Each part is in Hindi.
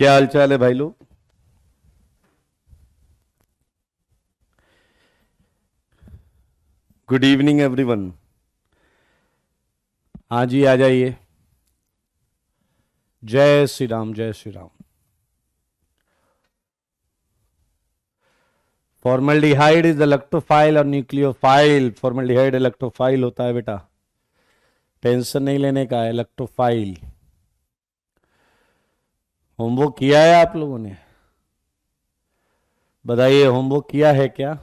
क्या हालचाल है भाई लोग गुड इवनिंग एवरीवन हाँ जी आ जाइए जय श्री राम जय Shri Ram formaldehyde is electrophile और न्यूक्लियोफाइल फॉर्मल्डिहाइड इलेक्ट्रोफाइल होता है बेटा टेंशन नहीं लेने का है इलेक्ट्रोफाइल होमवर्क किया है आप लोगों ने बताइए होमवर्क किया है क्या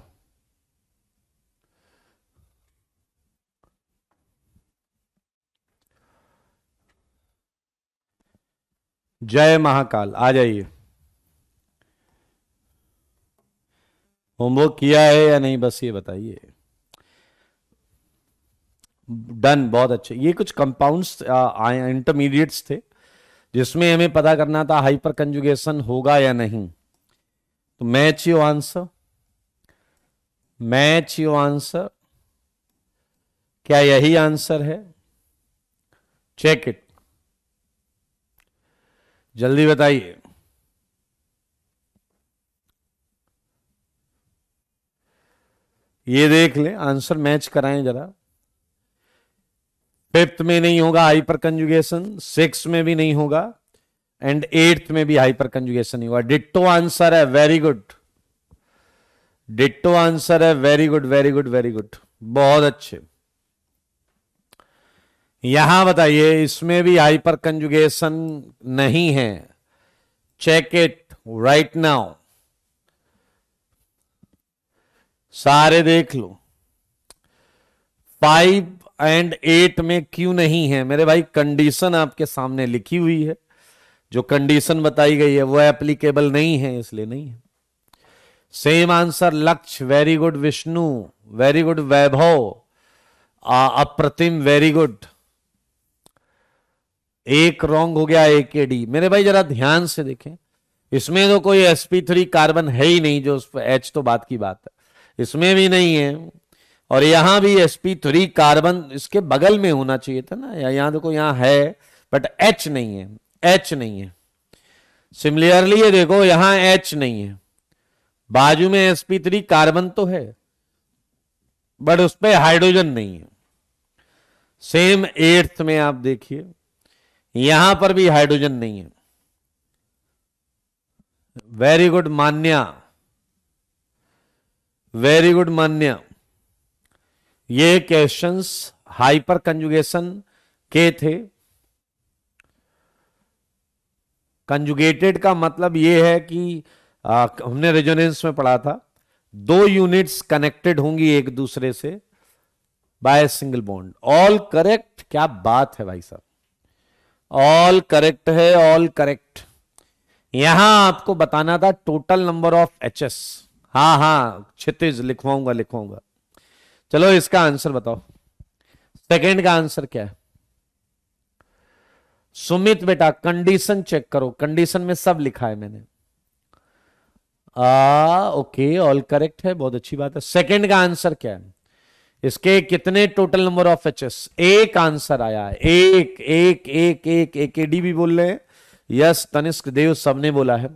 जय महाकाल आ जाइए होमवर्क किया है या नहीं बस ये बताइए डन बहुत अच्छे ये कुछ कंपाउंड्स इंटरमीडिएट्स थे जिसमें हमें पता करना था हाइपर कंजुगेशन होगा या नहीं तो match your answer match your answer क्या यही आंसर है चेक इट जल्दी बताइए ये देख ले आंसर मैच कराएं जरा फिफ्थ में नहीं होगा हाइपर कंजुगेशन सिक्स में भी नहीं होगा एंड एट्थ में भी हाइपर कंजुगेशन नहीं होगा डिट्टो आंसर है वेरी गुड डिट्टो आंसर है very good very good very good बहुत अच्छे यहां बताइए इसमें भी हाइपर कंजुगेशन नहीं है चेक इट राइट नाउ सारे देख लो फाइव एंड एट में क्यों नहीं है मेरे भाई कंडीशन आपके सामने लिखी हुई है जो कंडीशन बताई गई है वो एप्लीकेबल नहीं है इसलिए नहीं है same answer Lakshya very good Vishnu very good Vaibhav अप्रतिम वेरी गुड एक रॉन्ग हो गया एक के डी मेरे भाई जरा ध्यान से देखें इसमें तो कोई थ्री कार्बन है ही नहीं जो उस पर एच तो बात की बात है इसमें भी नहीं है और यहां भी एस पी थ्री कार्बन इसके बगल में होना चाहिए था ना या यहां देखो यहां है बट एच नहीं है एच नहीं है सिमिलरली ये देखो यहां एच नहीं है बाजू में एस पी थ्री कार्बन तो है बट उस पर हाइड्रोजन नहीं है सेम एट्थ में आप देखिए यहां पर भी हाइड्रोजन नहीं है very good Manya very good Manya ये क्वेश्चंस हाइपर कंजुगेशन के थे कंजुगेटेड का मतलब यह है कि आ, हमने रेजोनेंस में पढ़ा था दो यूनिट्स कनेक्टेड होंगी एक दूसरे से by single bond all correct क्या बात है भाई साहब ऑल करेक्ट है ऑल करेक्ट यहां आपको बताना था total number of H S हाँ हाँ क्षितिज लिखवाऊंगा लिखवाऊंगा चलो इसका आंसर बताओ सेकंड का आंसर क्या है सुमित बेटा कंडीशन चेक करो कंडीशन में सब लिखा है मैंने आ, ओके ऑल करेक्ट है बहुत अच्छी बात है सेकंड का आंसर क्या है इसके कितने टोटल नंबर ऑफ एचएस एक आंसर आया है एक एक एक एक एक एडी भी बोल रहे हैं यस तनिष्क देव सबने बोला है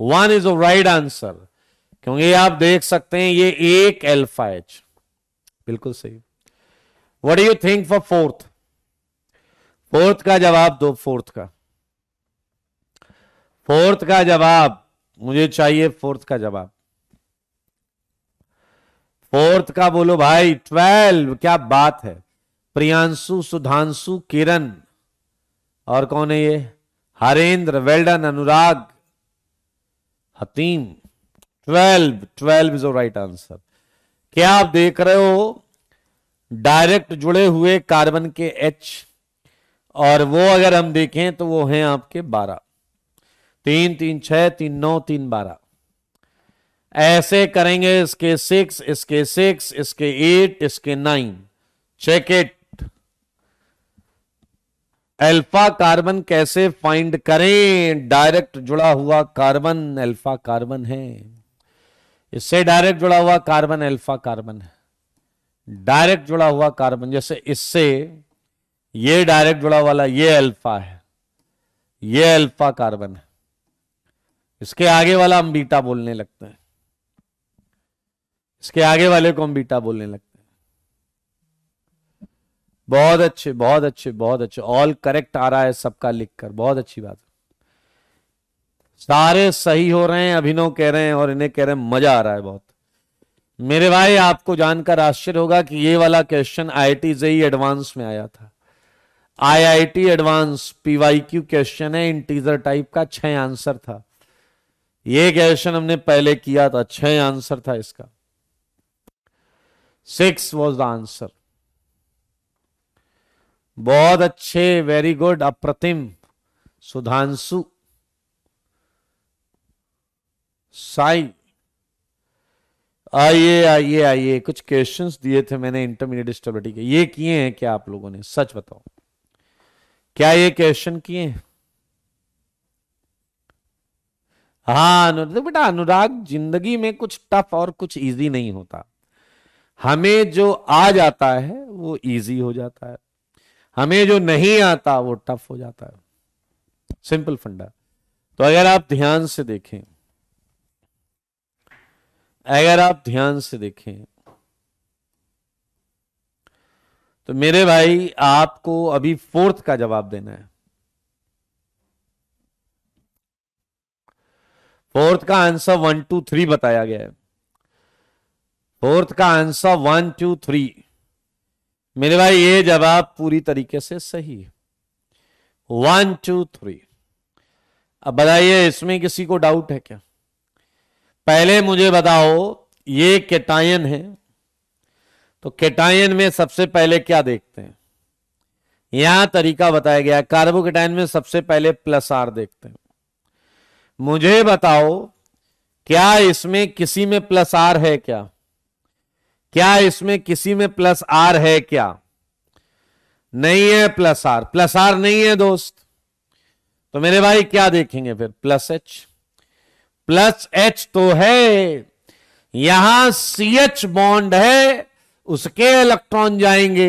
वन इज राइट आंसर क्योंकि आप देख सकते हैं ये एक एल्फा एच बिल्कुल सही what do you think for fourth fourth का जवाब दो फोर्थ का फोर्थ का जवाब मुझे चाहिए फोर्थ का जवाब फोर्थ का बोलो भाई ट्वेल्व क्या बात है प्रियांशु सुधांशु किरण और कौन है ये Harendra well done Anurag Hatim twelve twelve is right answer क्या आप देख रहे हो डायरेक्ट जुड़े हुए कार्बन के एच और वो अगर हम देखें तो वो हैं आपके बारह तीन तीन छह तीन नौ तीन बारह ऐसे करेंगे इसके सिक्स इसके सिक्स इसके एट इसके nine check it alpha carbon कैसे फाइंड करें डायरेक्ट जुड़ा हुआ कार्बन अल्फा कार्बन है इससे डायरेक्ट जुड़ा हुआ कार्बन अल्फा कार्बन है डायरेक्ट जुड़ा हुआ कार्बन जैसे इससे ये डायरेक्ट जुड़ा वाला ये अल्फा है ये अल्फा कार्बन है इसके आगे वाला हम बीटा बोलने लगते हैं इसके आगे वाले को हम बीटा बोलने लगते हैं बहुत अच्छे बहुत अच्छे बहुत अच्छे ऑल करेक्ट आ रहा है सबका लिखकर बहुत अच्छी बात है सारे सही हो रहे हैं अभिनव कह रहे हैं और इन्हें कह रहे हैं मजा आ रहा है बहुत मेरे भाई आपको जानकर आश्चर्य होगा कि ये वाला question I I JEE advance में आया था आईआईटी एडवांस पीवाईक्यू क्वेश्चन है इंटीजर टाइप का छह आंसर था ये क्वेश्चन हमने पहले किया था छह आंसर था इसका सिक्स वॉज द आंसर बहुत अच्छे वेरी गुड अप्रतिम सुधांशु साइन आइए आइए आइए कुछ क्वेश्चंस दिए थे मैंने इंटरमीडिएट स्टेबिलिटी के ये किए हैं क्या आप लोगों ने सच बताओ क्या ये क्वेश्चन किए हाँ अनुराग बेटा अनुराग जिंदगी में कुछ टफ और कुछ इजी नहीं होता हमें जो आ जाता है वो इजी हो जाता है हमें जो नहीं आता वो टफ हो जाता है सिंपल फंडा तो अगर आप ध्यान से देखें अगर आप ध्यान से देखें तो मेरे भाई आपको अभी फोर्थ का जवाब देना है फोर्थ का आंसर वन टू थ्री बताया गया है फोर्थ का आंसर वन टू थ्री मेरे भाई ये जवाब पूरी तरीके से सही है वन टू थ्री अब बताइए इसमें किसी को डाउट है क्या पहले मुझे बताओ ये केटायन है तो केटायन में सबसे पहले क्या देखते हैं यहां तरीका बताया गया कार्बोकेटायन में सबसे पहले प्लस आर देखते हैं मुझे बताओ क्या इसमें किसी में प्लस आर है क्या क्या इसमें किसी में प्लस आर है क्या नहीं है प्लस आर प्लस आर नहीं है दोस्त तो मेरे भाई क्या देखेंगे फिर प्लस एच प्लस एच तो है यहां सी एच बॉन्ड है उसके इलेक्ट्रॉन जाएंगे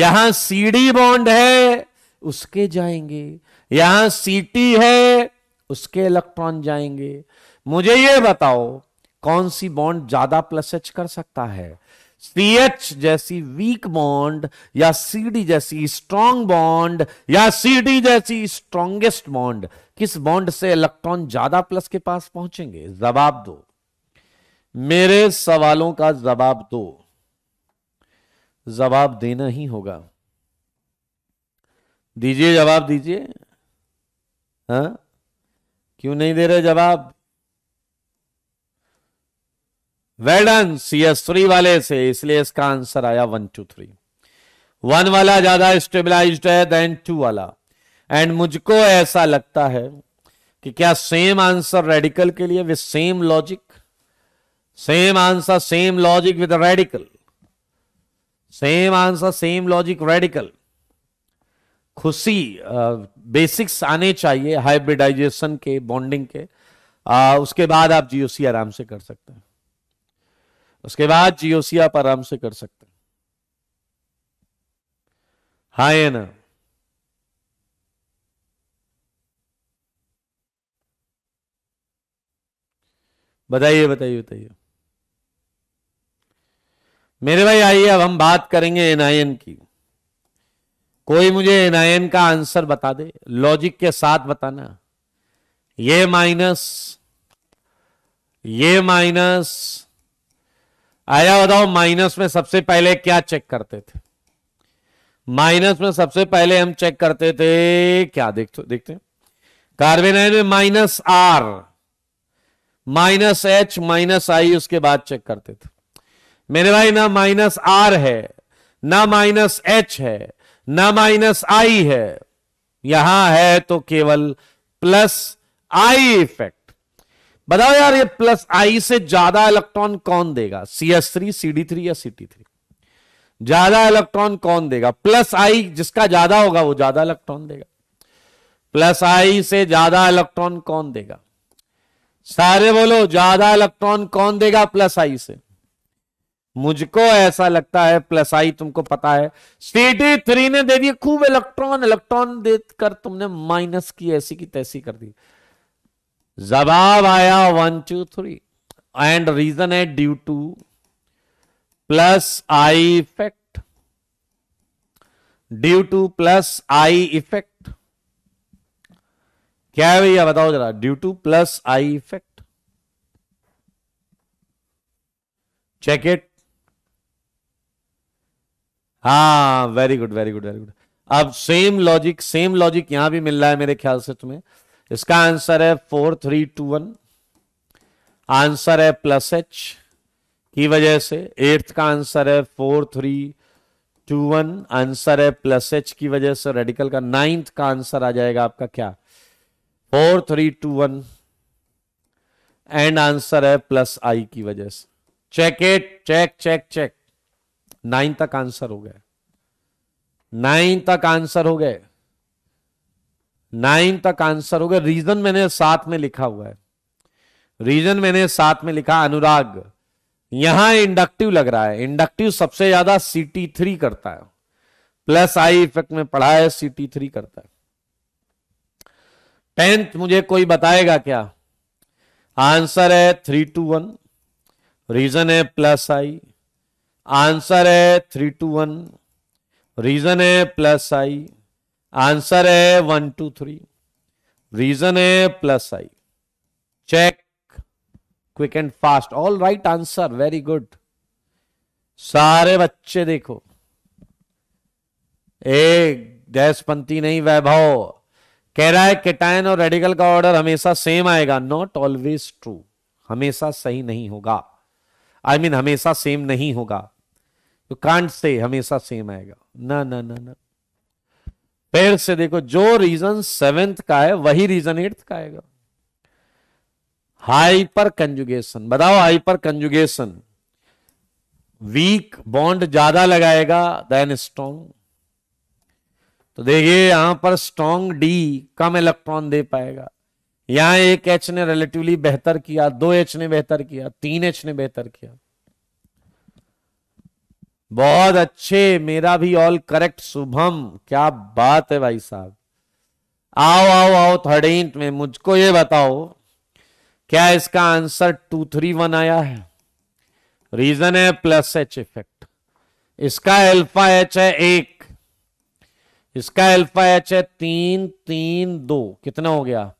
यहां सी डी बॉन्ड है उसके जाएंगे यहां सी टी है उसके इलेक्ट्रॉन जाएंगे मुझे यह बताओ कौन सी बॉन्ड ज्यादा प्लस एच कर सकता है सी एच जैसी वीक बॉन्ड या सी डी जैसी स्ट्रॉन्ग बॉन्ड या सी डी जैसी स्ट्रांगेस्ट बॉन्ड किस बॉन्ड से इलेक्ट्रॉन ज्यादा प्लस के पास पहुंचेंगे जवाब दो मेरे सवालों का जवाब दो जवाब देना ही होगा दीजिए जवाब दीजिए हाँ? क्यों नहीं दे रहे जवाब वेडन सी एस थ्री वाले से इसलिए इसका आंसर आया वन टू थ्री वन वाला ज्यादा स्टेबिलाईज है देन टू वाला एंड मुझको ऐसा लगता है कि क्या सेम आंसर रेडिकल के लिए with same logic same answer same logic with radical same answer same logic radical Khushi basics आने चाहिए हाइब्रिडाइजेशन के बॉन्डिंग के uh, उसके बाद आप जीओसी आराम से कर सकते हैं उसके बाद जीओसी आप आराम से कर सकते हैं हाँ ये ना बताइए बताइए बताइए मेरे भाई आइए अब हम बात करेंगे एनआईएन की कोई मुझे एनआईएन का आंसर बता दे लॉजिक के साथ बताना ये माइनस ये माइनस आया बताओ माइनस में सबसे पहले क्या चेक करते थे माइनस में सबसे पहले हम चेक करते थे क्या देखते देखते कार्बेनाइड में minus R minus H minus I उसके बाद चेक करते थे मेरे भाई ना माइनस आर है ना माइनस एच है ना माइनस आई है यहां है तो केवल प्लस आई इफेक्ट बताओ यार ये प्लस आई से ज्यादा इलेक्ट्रॉन कौन देगा C S three C D three या सी टी थ्री ज्यादा इलेक्ट्रॉन कौन देगा प्लस आई जिसका ज्यादा होगा वो ज्यादा इलेक्ट्रॉन देगा प्लस आई से ज्यादा इलेक्ट्रॉन कौन देगा सारे बोलो ज्यादा इलेक्ट्रॉन कौन देगा प्लस आई से मुझको ऐसा लगता है प्लस आई तुमको पता है सीटी थ्री ने दे दिए खूब इलेक्ट्रॉन इलेक्ट्रॉन देकर तुमने माइनस की ऐसी की तैसी कर दी जवाब आया one two three and reason है due to plus I effect due to plus I effect क्या है भैया बताओ जरा due to plus I effect check it हाँ very good very good very good अब सेम लॉजिक सेम लॉजिक यहां भी मिल रहा है मेरे ख्याल से तुम्हें इसका आंसर है four three two one answer है प्लस एच की वजह से एट्थ का आंसर है four three two one answer है प्लस एच की वजह से रेडिकल का नाइन्थ का आंसर आ जाएगा आपका क्या four three two one and answer है प्लस आई की वजह से check it check check check nine तक आंसर हो गए नाइन तक आंसर हो गए नाइन तक आंसर हो गया रीजन मैंने साथ में लिखा हुआ है रीजन मैंने साथ में लिखा अनुराग यहां इंडक्टिव लग रहा है इंडक्टिव सबसे ज्यादा सीटी थ्री करता है प्लस आई इफेक्ट में पढ़ा है सीटी थ्री करता है टेंथ मुझे कोई बताएगा क्या आंसर है थ्री टू वन रीजन है प्लस आई आंसर है थ्री टू वन रीजन है प्लस आई आंसर है वन टू थ्री रीजन है plus I check quick and fast all right answer very good सारे बच्चे देखो एक डैशपंथी नहीं वैभव कह रहा है केटाइन और रेडिकल का ऑर्डर हमेशा सेम आएगा नॉट ऑलवेज ट्रू हमेशा सही नहीं होगा आई I मीन mean, हमेशा सेम नहीं होगा यू कांट से हमेशा सेम आएगा ना ना ना ना पेड़ से देखो जो रीजन सेवेंथ का है वही रीजन एट्थ का आएगा हाइपर कंजुगेशन बताओ हाइपर कंजुगेशन वीक बॉन्ड ज्यादा लगाएगा देन स्ट्रॉन्ग तो देखिए यहां पर स्ट्रॉन्ग डी कम इलेक्ट्रॉन दे पाएगा यहां एक एच ने रिलेटिवली बेहतर किया दो एच ने बेहतर किया तीन एच ने बेहतर किया बहुत अच्छे मेरा भी ऑल करेक्ट शुभम क्या बात है भाई साहब आओ आओ आओ थर्ड इंट में मुझको ये बताओ क्या इसका आंसर टू थ्री वन आया है रीजन है प्लस एच इफेक्ट इसका एल्फा एच है एक इसका एल्फा एच है तीन तीन दो कितना हो गया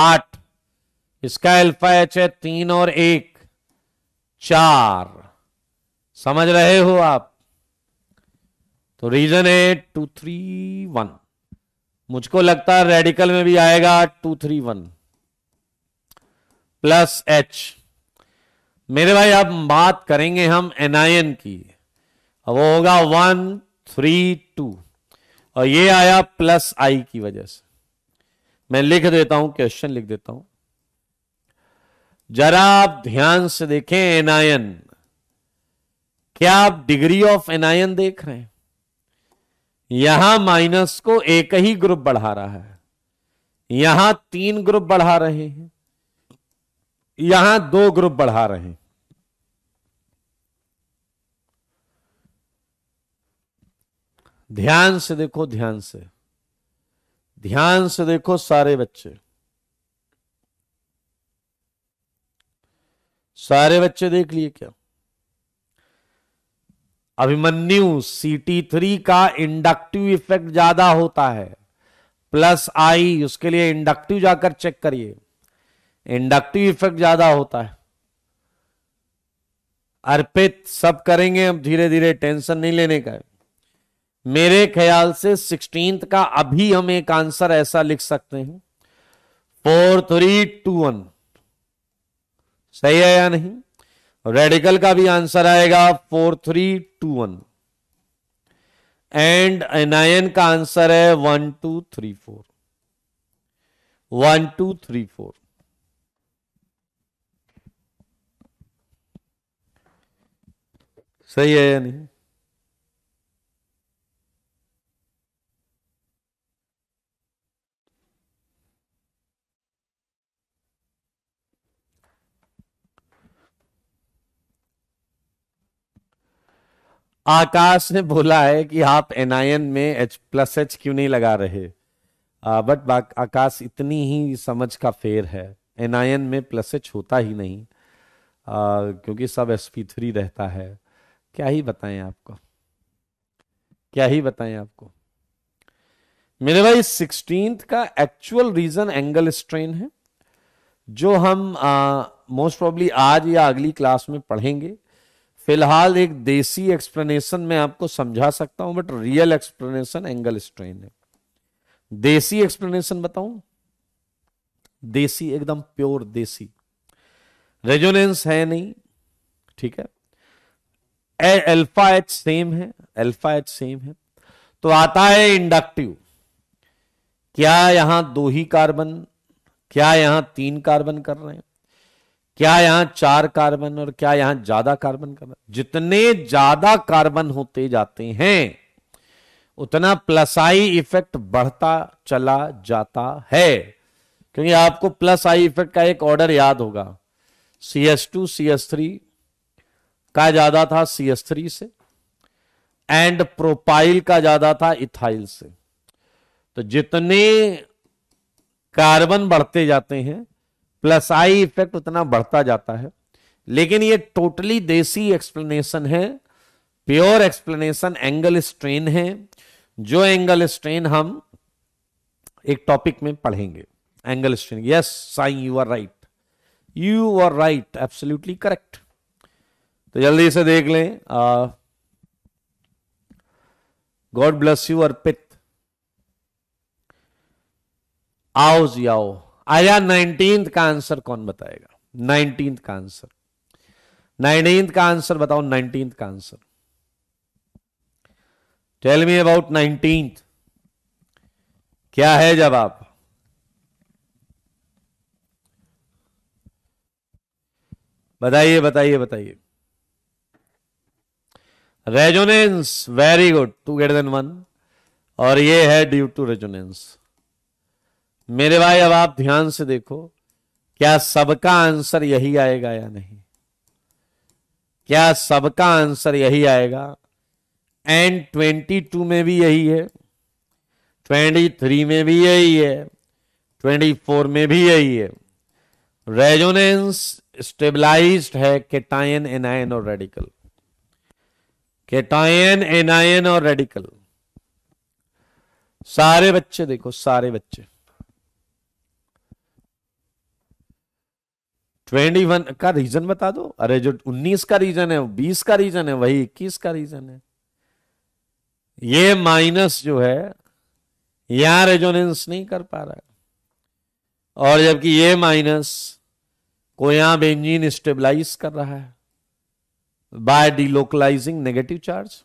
आठ इसका एल्फा एच है तीन और एक चार समझ रहे हो आप तो रीजन है टू थ्री वन मुझको लगता है रेडिकल में भी आएगा two three one plus H मेरे भाई अब बात करेंगे हम एनआईएन की वो होगा वन थ्री टू और ये आया प्लस आई की वजह से मैं लिख देता हूं क्वेश्चन लिख देता हूं जरा आप ध्यान से देखें एनआईएन क्या आप डिग्री ऑफ एनआईएन देख रहे हैं यहां माइनस को एक ही ग्रुप बढ़ा रहा है यहां तीन ग्रुप बढ़ा रहे हैं यहां दो ग्रुप बढ़ा रहे हैं ध्यान से देखो ध्यान से ध्यान से देखो सारे बच्चे सारे बच्चे देख लिए क्या अभिमन्यु सी टी थ्री का इंडक्टिव इफेक्ट ज्यादा होता है प्लस आई उसके लिए इंडक्टिव जाकर चेक करिए इंडक्टिव इफेक्ट ज्यादा होता है अर्पित सब करेंगे अब धीरे धीरे टेंशन नहीं लेने का मेरे ख्याल से सिक्सटींथ का अभी हम एक आंसर ऐसा लिख सकते हैं फोर थ्री टू वन सही है या नहीं रेडिकल का भी आंसर आएगा four three two one and anion का आंसर है one two three four one two three four सही है या नहीं आकाश ने बोला है कि आप एनआईएन में एच प्लस एच क्यों नहीं लगा रहे आ, बट आकाश इतनी ही समझ का फेर है एनआईएन में प्लस एच होता ही नहीं आ, क्योंकि सब एस पी थ्री रहता है क्या ही बताएं आपको क्या ही बताएं आपको मेरे भाई सिक्सटीन का एक्चुअल रीजन एंगल स्ट्रेन है जो हम मोस्ट प्रॉब्ली आज या अगली क्लास में पढ़ेंगे फिलहाल एक देसी एक्सप्लेनेशन में आपको समझा सकता हूं but real explanation angle strain है देसी एक्सप्लेनेशन बताऊं देसी एकदम प्योर देसी रेजोनेंस है नहीं ठीक है एल्फा एच सेम है एल्फा एच सेम है तो आता है इंडक्टिव क्या यहां दो ही कार्बन क्या यहां तीन कार्बन कर रहे हैं क्या यहां चार कार्बन और क्या यहां ज्यादा कार्बन का मतलब? जितने ज्यादा कार्बन होते जाते हैं उतना प्लस आई इफेक्ट बढ़ता चला जाता है क्योंकि आपको प्लस आई इफेक्ट का एक ऑर्डर याद होगा C S two C S three का ज्यादा था सी एस थ्री से एंड प्रोपाइल का ज्यादा था इथाइल से तो जितने कार्बन बढ़ते जाते हैं प्लस आई इफेक्ट उतना बढ़ता जाता है लेकिन ये टोटली देसी एक्सप्लेनेशन है प्योर एक्सप्लेनेशन एंगल स्ट्रेन है जो एंगल स्ट्रेन हम एक टॉपिक में पढ़ेंगे angle strain yes Sai you are right you are right absolutely correct तो जल्दी से देख लें गॉड ब्लेस यू अर्पित आओ आओ आया नाइनटीन का आंसर कौन बताएगा नाइनटीन का आंसर नाइनटीन का आंसर बताओ नाइनटीन का answer tell me about nineteen क्या है जवाब बताइए बताइए बताइए resonance very good two greater than one और ये है ड्यू टू रेजोनेंस मेरे भाई अब आप ध्यान से देखो क्या सबका आंसर यही आएगा या नहीं क्या सबका आंसर यही आएगा एंड ट्वेंटी टू में भी यही है ट्वेंटी थ्री में भी यही है ट्वेंटी फोर में भी यही है रेजोनेंस स्टेबलाइज्ड है केटायन एनायन और रेडिकल केटायन एनायन और रेडिकल सारे बच्चे देखो सारे बच्चे ट्वेंटी वन का रीजन बता दो अरे जो उन्नीस का रीजन है बीस का रीजन है वही इक्कीस का रीजन है ये माइनस जो है यहां रेजोनेंस नहीं कर पा रहा है और जबकि ये माइनस को यहां बेंजीन स्टेबलाइज कर रहा है बाय डीलोकलाइजिंग नेगेटिव चार्ज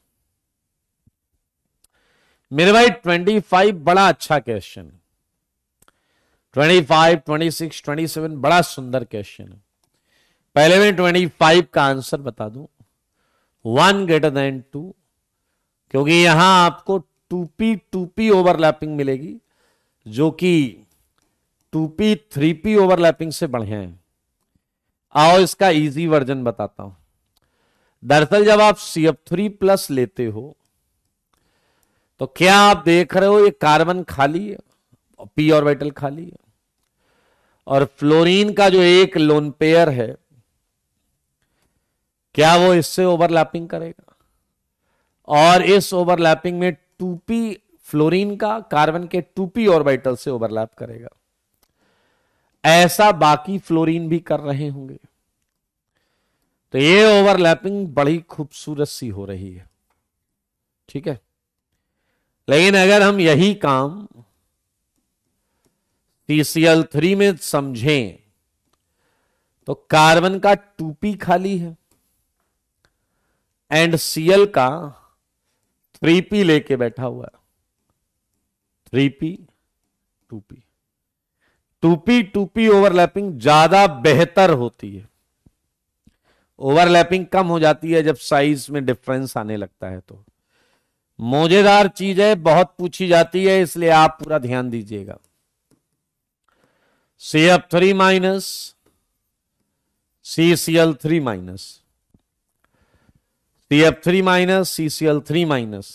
मेरे भाई ट्वेंटी फाइव बड़ा अच्छा क्वेश्चन है twenty five twenty six twenty seven बड़ा सुंदर क्वेश्चन है पहले मैं ट्वेंटी फाइव का आंसर बता दूं वन ग्रेटर देन टू क्योंकि यहां आपको टूपी टूपी ओवरलैपिंग मिलेगी जो कि टूपी थ्री पी ओवरलैपिंग से बढ़िया है आओ इसका इजी वर्जन बताता हूं दरअसल जब आप सी एफ थ्री प्लस लेते हो तो क्या आप देख रहे हो ये कार्बन खाली है पी ऑर्बिटल खाली है और फ्लोरीन का जो एक लोन पेयर है क्या वो इससे ओवरलैपिंग करेगा और इस ओवरलैपिंग में टूपी फ्लोरीन का कार्बन के टूपी ऑर्बिटल से ओवरलैप करेगा ऐसा बाकी फ्लोरीन भी कर रहे होंगे तो ये ओवरलैपिंग बड़ी खूबसूरत सी हो रही है ठीक है लेकिन अगर हम यही काम टीसीएल थ्री में समझें तो कार्बन का टूपी खाली है एंड सीएल का थ्री पी लेके बैठा हुआ है three P two p P overlapping ज्यादा बेहतर होती है ओवरलैपिंग कम हो जाती है जब साइज में डिफरेंस आने लगता है तो मोजेदार चीज है बहुत पूछी जाती है इसलिए आप पूरा ध्यान दीजिएगा CF3 minus CCl3 minus CF3 minus CCl3 minus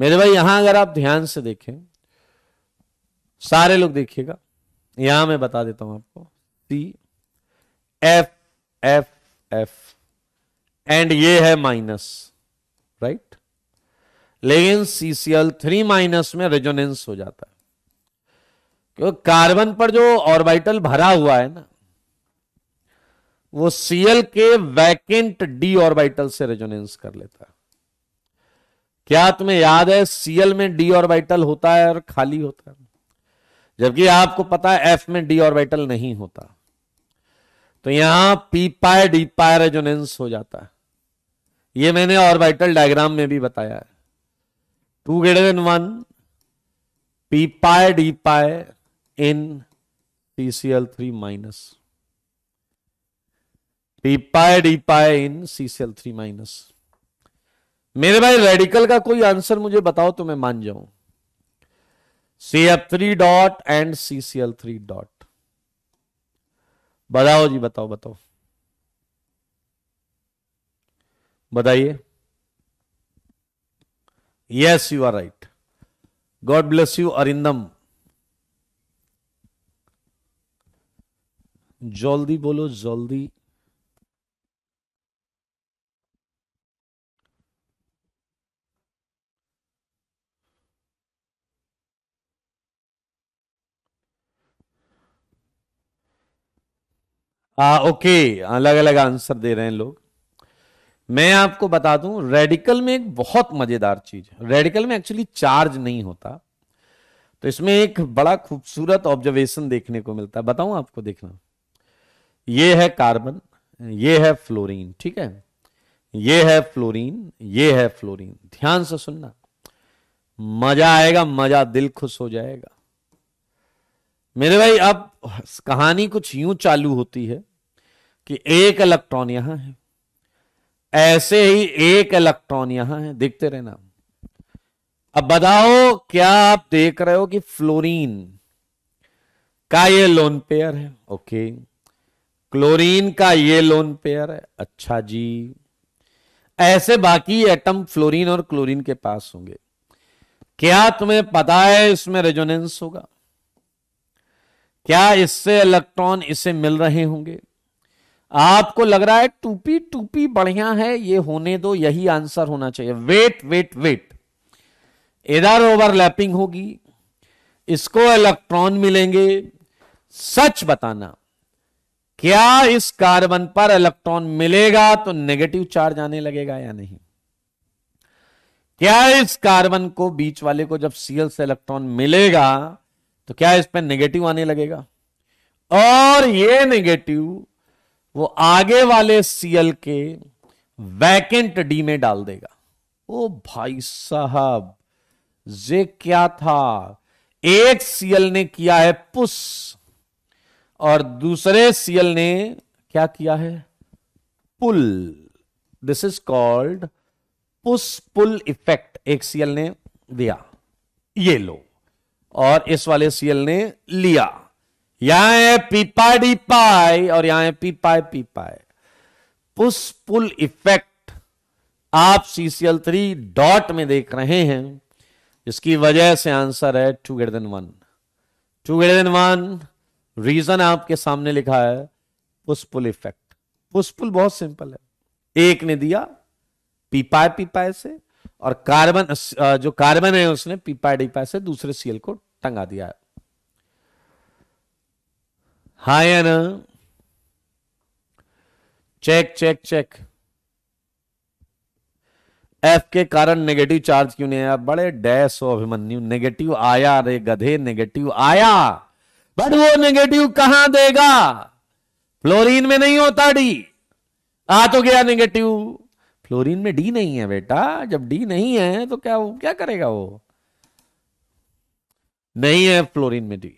मेरे भाई यहां अगर आप ध्यान से देखें सारे लोग देखिएगा यहां मैं बता देता हूं आपको C F F F and ये है माइनस राइट लेकिन सीसीएल थ्री माइनस में रेजोनेंस हो जाता है क्योंकि कार्बन पर जो ऑर्बिटल भरा हुआ है ना वो सीएल के वैकेंट डी ऑर्बिटल से रेजोनेंस कर लेता है क्या तुम्हें याद है सीएल में डी ऑर्बिटल होता है और खाली होता है जबकि आपको पता है एफ में डी ऑर्बिटल नहीं होता तो यहां पी पाए डी पाए रेजोनेंस हो जाता है ये मैंने ऑर्बिटल डायग्राम में भी बताया है two greater than one P pi D pi three minus P pi D pi in C C L three minus मेरे भाई रेडिकल का कोई आंसर मुझे बताओ तो मैं मान जाऊं C F three dot and C C L three dot बताओ जी बताओ बताओ बताइए yes you are right God bless you Arindam जल्दी बोलो जल्दी आ, ओके अलग अलग आंसर दे रहे हैं लोग मैं आपको बता दूं रेडिकल में एक बहुत मजेदार चीज है रेडिकल में एक्चुअली चार्ज नहीं होता तो इसमें एक बड़ा खूबसूरत ऑब्जर्वेशन देखने को मिलता है बताऊं आपको देखना ये है कार्बन ये है फ्लोरीन ठीक है ये है फ्लोरीन ये है फ्लोरीन ध्यान से सुनना मजा आएगा मजा दिल खुश हो जाएगा मेरे भाई अब कहानी कुछ यूं चालू होती है कि एक इलेक्ट्रॉन यहां है ऐसे ही एक इलेक्ट्रॉन यहां है देखते रहना अब बताओ क्या आप देख रहे हो कि फ्लोरीन का ये लोन पेयर है ओके okay. क्लोरीन का ये लोन पेयर है अच्छा जी ऐसे बाकी एटम फ्लोरीन और क्लोरीन के पास होंगे क्या तुम्हें पता है इसमें रेजोनेंस होगा क्या इससे इलेक्ट्रॉन इसे मिल रहे होंगे आपको लग रहा है टूपी टूपी बढ़िया है ये होने दो यही आंसर होना चाहिए वेट वेट वेट इधर ओवरलैपिंग होगी इसको इलेक्ट्रॉन मिलेंगे सच बताना क्या इस कार्बन पर इलेक्ट्रॉन मिलेगा तो नेगेटिव चार्ज आने लगेगा या नहीं क्या इस कार्बन को बीच वाले को जब सीएल से इलेक्ट्रॉन मिलेगा तो क्या इस पर नेगेटिव आने लगेगा और ये नेगेटिव वो आगे वाले सीएल के वैकेंट डी में डाल देगा ओ भाई साहब ये क्या था एक सीएल ने किया है पुश और दूसरे सीएल ने क्या किया है pull this is called push pull effect एक सीएल ने दिया ये लो और इस वाले सीएल ने लिया यहां है पीपा डी पाए और यहां है p pi p pi push pull effect आप सीसीएल थ्री डॉट में देख रहे हैं जिसकी वजह से आंसर है two greater than one two greater than one reason आपके सामने लिखा है पुष्पुल इफेक्ट पुष्पुल बहुत सिंपल है एक ने दिया पीपाए पीपाए से और कार्बन जो कार्बन है उसने पीपाए डीपाए से दूसरे सीएल को टंगा दिया है हायन चेक चेक चेक एफ के कारण नेगेटिव चार्ज क्यों नहीं आया बड़े डैश हो अभिमन्यु नेगेटिव आया रे गधे नेगेटिव आया बट वो नेगेटिव कहां देगा फ्लोरीन में नहीं होता डी आ तो गया नेगेटिव फ्लोरीन में डी नहीं है बेटा जब डी नहीं है तो क्या वो क्या करेगा वो नहीं है फ्लोरीन में D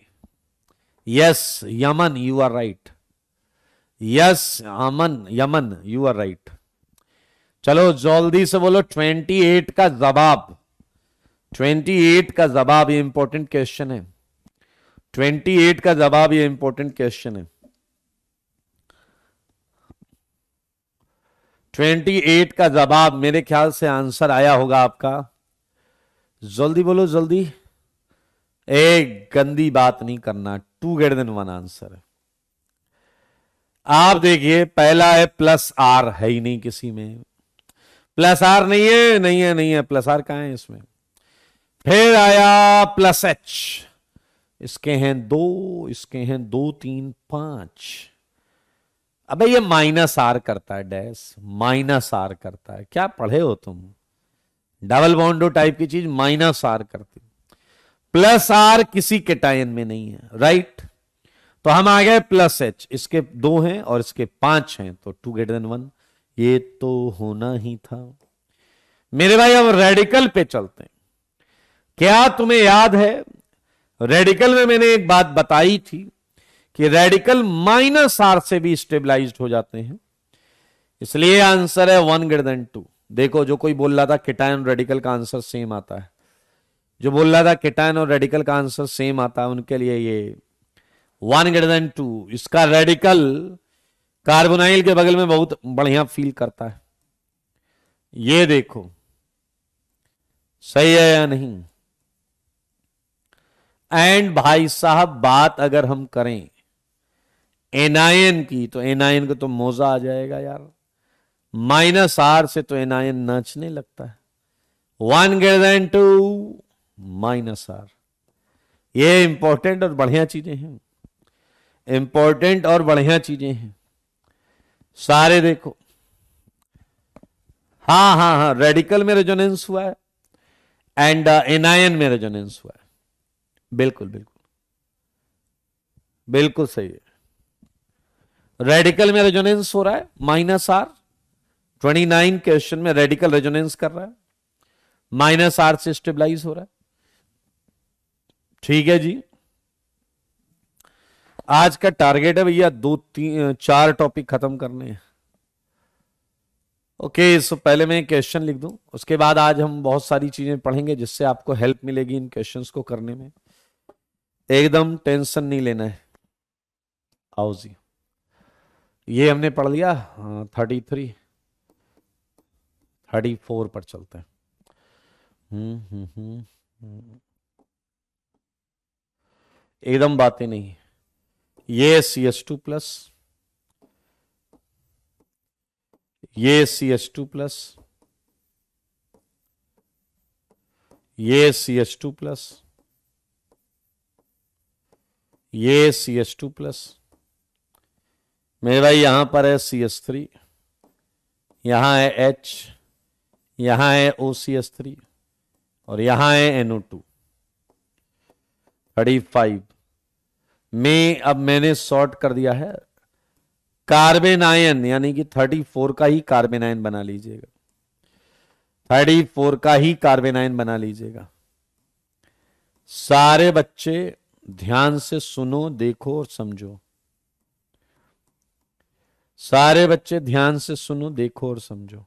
yes Yaman you are right yes Aman Yaman you are right चलो जल्दी से बोलो 28 का जवाब 28 का जवाब ये इंपॉर्टेंट क्वेश्चन है ट्वेंटी एट का जवाब ये इंपॉर्टेंट क्वेश्चन है ट्वेंटी एट का जवाब मेरे ख्याल से आंसर आया होगा आपका जल्दी बोलो जल्दी एक गंदी बात नहीं करना two greater than one answer है आप देखिए पहला है प्लस आर है ही नहीं किसी में प्लस आर नहीं है नहीं है नहीं है प्लस आर कहा है इसमें फिर आया प्लस एच इसके हैं दो इसके हैं दो तीन पांच अबे ये माइनस आर करता है डैस माइनस आर करता है क्या पढ़े हो तुम डबल बॉन्डो टाइप की चीज माइनस आर करती प्लस आर किसी के टाइन में नहीं है राइट तो हम आ गए प्लस एच इसके दो हैं और इसके पांच हैं तो टू ग्रेटर देन वन ये तो होना ही था मेरे भाई अब रेडिकल पे चलते हैं क्या तुम्हें याद है रेडिकल में मैंने एक बात बताई थी कि रेडिकल माइनस आर से भी स्टेबलाइज हो जाते हैं इसलिए आंसर है वन ग्रेटर देन टू देखो जो कोई बोल रहा था किटायन रेडिकल का आंसर सेम आता है जो बोल रहा था किटाइन और रेडिकल का आंसर सेम आता है उनके लिए ये वन ग्रेटर देन टू इसका रेडिकल कार्बोनाइल के बगल में बहुत बढ़िया फील करता है ये देखो सही है या नहीं एंड भाई साहब बात अगर हम करें एनआईएन की तो एनआईएन को तो मोजा आ जाएगा यार माइनस आर से तो एनआईएन नाचने लगता है one greater than two minus R ये इंपॉर्टेंट और बढ़िया चीजें हैं इंपॉर्टेंट और बढ़िया चीजें हैं सारे देखो हाँ हाँ हाँ रेडिकल में रेजोनेंस हुआ है एंड uh, एनआईएन में रेजोनेंस हुआ है बिल्कुल बिल्कुल बिल्कुल सही है रेडिकल में रेजोनेंस हो रहा है minus R twenty nine question में रेडिकल रेजोनेंस कर रहा है माइनस आर से स्टेबलाइज हो रहा है ठीक है जी आज का टारगेट है भैया दो तीन चार टॉपिक खत्म करने हैं ओके okay, सो so पहले मैं क्वेश्चन लिख दूं उसके बाद आज हम बहुत सारी चीजें पढ़ेंगे जिससे आपको हेल्प मिलेगी इन क्वेश्चंस को करने में एकदम टेंशन नहीं लेना है आओ जी ये हमने पढ़ लिया थर्टी थ्री थर्टी फोर पर चलते हैं हम्म, हम्म, हम्म, एकदम बातें नहीं ये सी एस टू प्लस ये सी एस टू प्लस ये सी एस टू प्लस ये सी एस टू प्लस मेरे भाई पर है सी एस थ्री यहां है एच यहां है ओ सी एस थ्री और यहां है एनओ टू थर्टी फाइव में अब मैंने शॉर्ट कर दिया है कार्बेन आयन यानी कि थर्टी फोर का ही कार्बेन आयन बना लीजिएगा थर्टी फोर का ही कार्बेन आयन बना लीजिएगा सारे बच्चे ध्यान से सुनो देखो और समझो सारे बच्चे ध्यान से सुनो देखो और समझो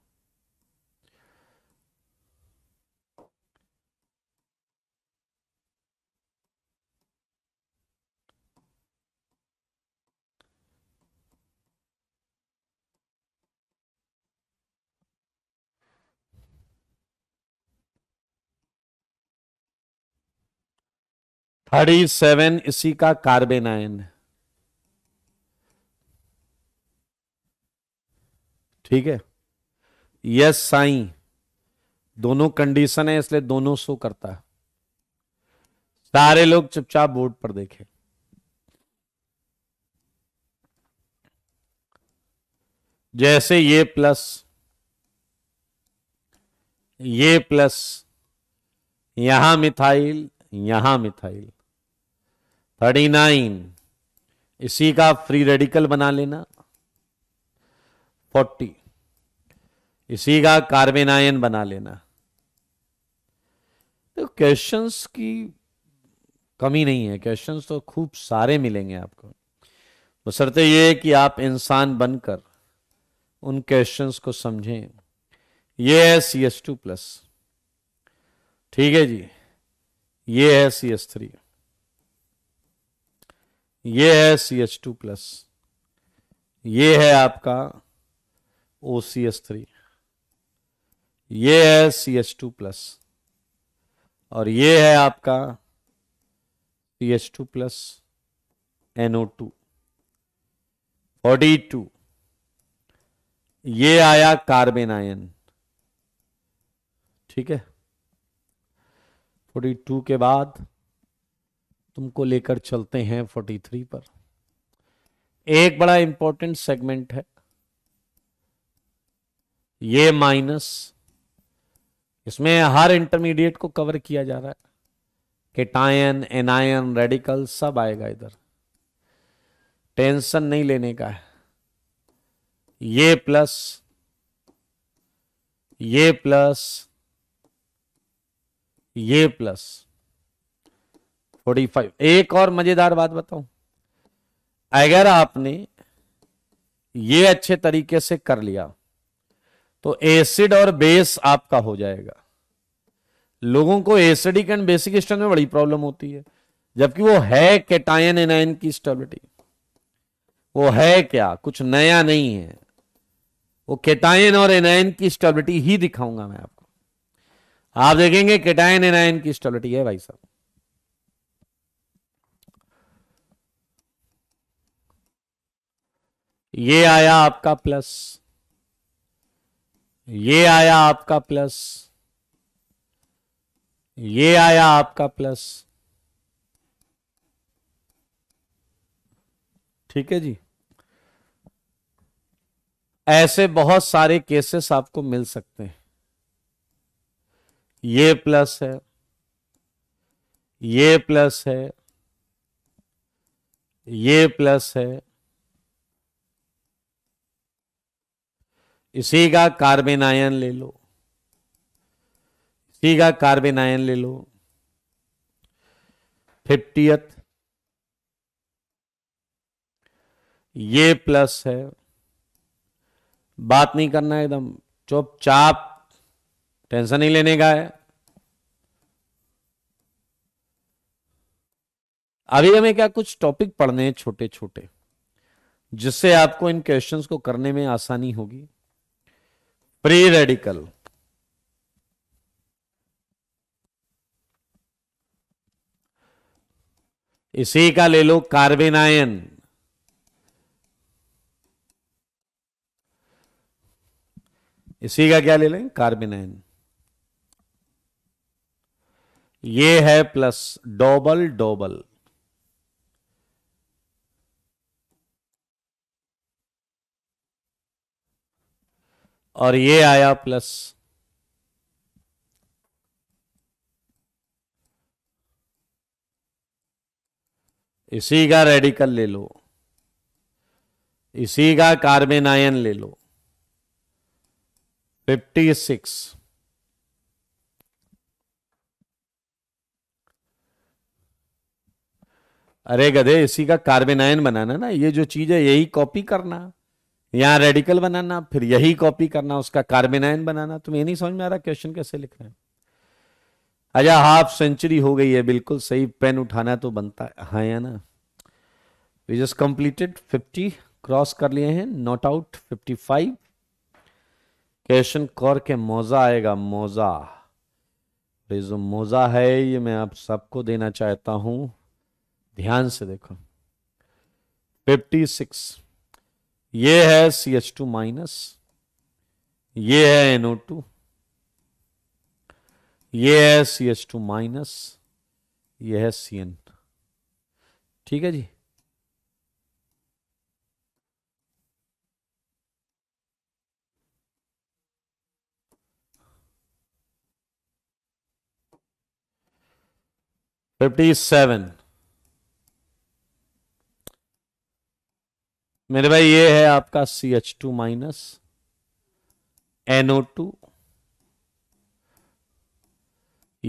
थर्टी सेवन इसी का कार्बेनाइन ठीक है यस साई दोनों कंडीशन है इसलिए दोनों शो करता है सारे लोग चुपचाप बोर्ड पर देखें जैसे ये प्लस ये प्लस यहां मिथाइल यहां मिथाइल थर्टी नाइन इसी का फ्री रेडिकल बना लेना फोर्टी इसी का कार्बेन आयन बना लेना तो क्वेश्चंस की कमी नहीं है क्वेश्चंस तो खूब सारे मिलेंगे आपको बसरते ये कि आप इंसान बनकर उन क्वेश्चंस को समझें ये है सी एस टू प्लस ठीक है जी ये है सी एस थ्री ये है सी एच टू प्लस ये है आपका ओ सी एस थ्री ये है सी एच टू प्लस और ये है आपका C H two plus N O two forty two ये आया कार्बेन आयन ठीक है फोर्टी टू के बाद तुमको लेकर चलते हैं 43 पर एक बड़ा इंपॉर्टेंट सेगमेंट है ये माइनस इसमें हर इंटरमीडिएट को कवर किया जा रहा है केटायन एनायन रेडिकल सब आएगा इधर टेंशन नहीं लेने का है ये प्लस ये प्लस ये प्लस फोर्टी फाइव एक और मजेदार बात बताऊं अगर आपने ये अच्छे तरीके से कर लिया तो एसिड और बेस आपका हो जाएगा लोगों को एसिडिक एंड बेसिक स्टल में बड़ी प्रॉब्लम होती है जबकि वो है कैटायन एनायन की स्टेबिलिटी वो है क्या कुछ नया नहीं है वो केटायन और एनायन की स्टेबिलिटी ही दिखाऊंगा मैं आपको आप देखेंगे केटायन एनायन की स्टेबिलिटी है भाई साहब ये आया आपका प्लस ये आया आपका प्लस ये आया आपका प्लस ठीक है जी ऐसे बहुत सारे केसेस आपको मिल सकते हैं ये प्लस है ये प्लस है ये प्लस है इसी का कार्बेन आयन ले लो इसी का कार्बेन आयन ले लो फिफ्टियथ ये प्लस है बात नहीं करना एकदम चुपचाप टेंशन नहीं लेने का है अभी हमें क्या कुछ टॉपिक पढ़ने हैं छोटे छोटे जिससे आपको इन क्वेश्चंस को करने में आसानी होगी प्री रेडिकल इसी का ले लो कार्बेनायन इसी का क्या ले लें कार्बेनायन ये है प्लस डबल डबल और ये आया प्लस इसी का रेडिकल ले लो इसी का कार्बेन आयन ले लो 56 अरे गधे इसी का कार्बेन आयन बनाना ना ये जो चीज है यही कॉपी करना यहां रेडिकल बनाना फिर यही कॉपी करना उसका कार्बेनाइन बनाना तुम ये नहीं समझ में आ रहा क्वेश्चन कैसे लिख रहे हैं अच्छा हाफ सेंचुरी हो गई है बिल्कुल सही पेन उठाना तो बनता है हाँ या ना वी जस्ट कंप्लीटेड 50 क्रॉस कर लिए हैं नॉट आउट 55 क्वेश्चन कौर के मोजा आएगा मोजा जो मोजा है ये मैं आप सबको देना चाहता हूं ध्यान से देखो 56 ये है सी एच टू माइनस ये है एनओ टू ये है सी एच टू माइनस ये है सी एन ठीक है जी फिफ्टी सेवन मेरे भाई ये है आपका C H two minus N O two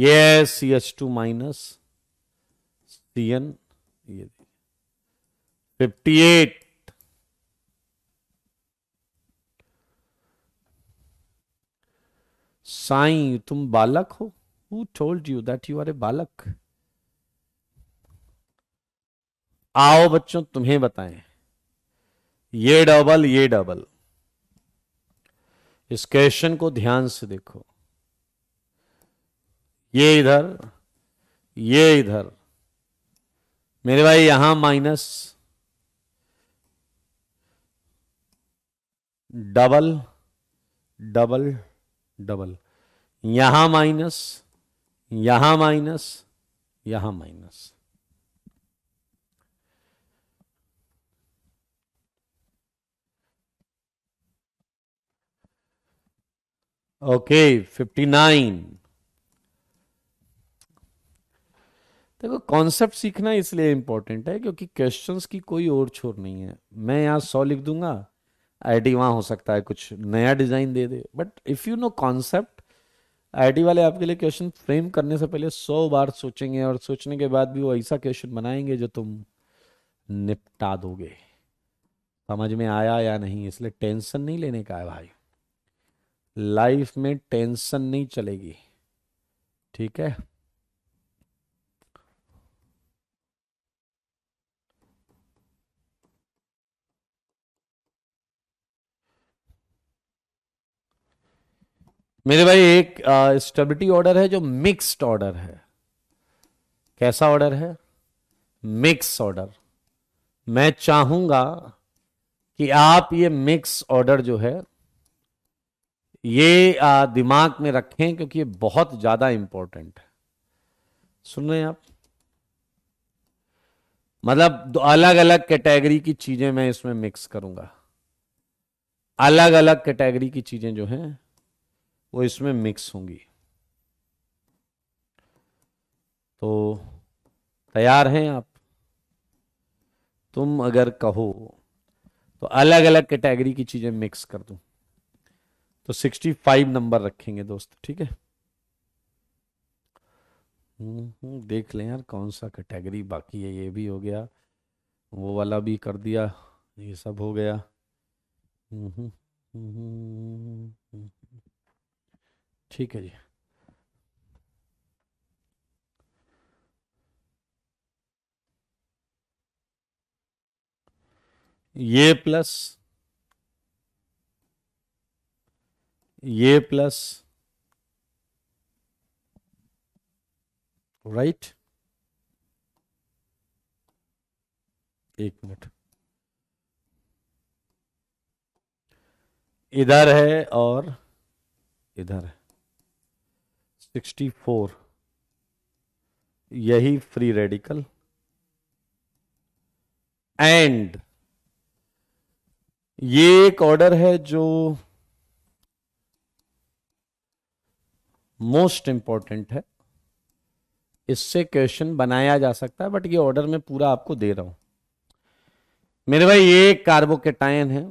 ये C H two minus C N ये फिफ्टी एट साई तुम बालक हो who told you that you are a बालक आओ बच्चों तुम्हें बताएं ये डबल ये डबल इस क्वेश्चन को ध्यान से देखो ये इधर ये इधर मेरे भाई यहां माइनस डबल डबल डबल यहां माइनस यहां माइनस यहां माइनस ओके फिफ्टी नाइन देखो कॉन्सेप्ट सीखना इसलिए इंपॉर्टेंट है क्योंकि क्वेश्चंस की कोई और छोर नहीं है मैं यहाँ सौ लिख दूंगा आईडी वहां हो सकता है कुछ नया डिजाइन दे दे but if you know concept ID वाले आपके लिए क्वेश्चन फ्रेम करने से पहले सौ बार सोचेंगे और सोचने के बाद भी वो ऐसा क्वेश्चन बनाएंगे जो तुम निपटा दोगे समझ में आया या नहीं इसलिए टेंशन नहीं लेने का है भाई लाइफ में टेंशन नहीं चलेगी ठीक है मेरे भाई एक स्टेबिलिटी ऑर्डर है जो मिक्स्ड ऑर्डर है कैसा ऑर्डर है मिक्स ऑर्डर मैं चाहूंगा कि आप ये मिक्स ऑर्डर जो है ये आ, दिमाग में रखें क्योंकि ये बहुत ज्यादा इंपॉर्टेंट है सुन रहे हैं आप मतलब अलग अलग कैटेगरी की चीजें मैं इसमें मिक्स करूंगा अलग अलग कैटेगरी की चीजें जो हैं वो इसमें मिक्स होंगी तो तैयार हैं आप तुम अगर कहो तो अलग अलग कैटेगरी की चीजें मिक्स कर दूं तो 65 नंबर रखेंगे दोस्त ठीक है हम्म, हम्म, देख लें यार कौन सा कैटेगरी बाकी है ये भी हो गया वो वाला भी कर दिया ये सब हो गया हम्म, ठीक है जी ये प्लस ये प्लस राइट एक मिनट इधर है और इधर है सिक्सटी फोर यही फ्री रेडिकल एंड ये एक ऑर्डर है जो मोस्ट इंपॉर्टेंट है इससे क्वेश्चन बनाया जा सकता है बट ये ऑर्डर में पूरा आपको दे रहा हूं मेरे भाई ये कार्बोकेटायन है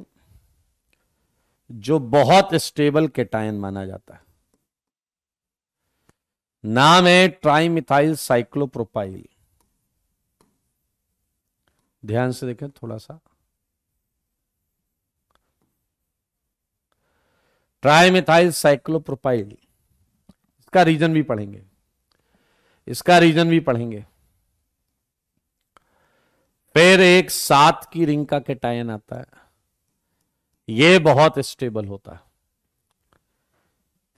जो बहुत स्टेबल केटायन माना जाता है नाम है ट्राइमिथाइल साइक्लोप्रोपाइल ध्यान से देखें थोड़ा सा ट्राइमिथाइल साइक्लोप्रोपाइल इसका रीजन भी पढ़ेंगे इसका रीजन भी पढ़ेंगे फिर एक सात की रिंग का कैटायन आता है ये बहुत स्टेबल होता है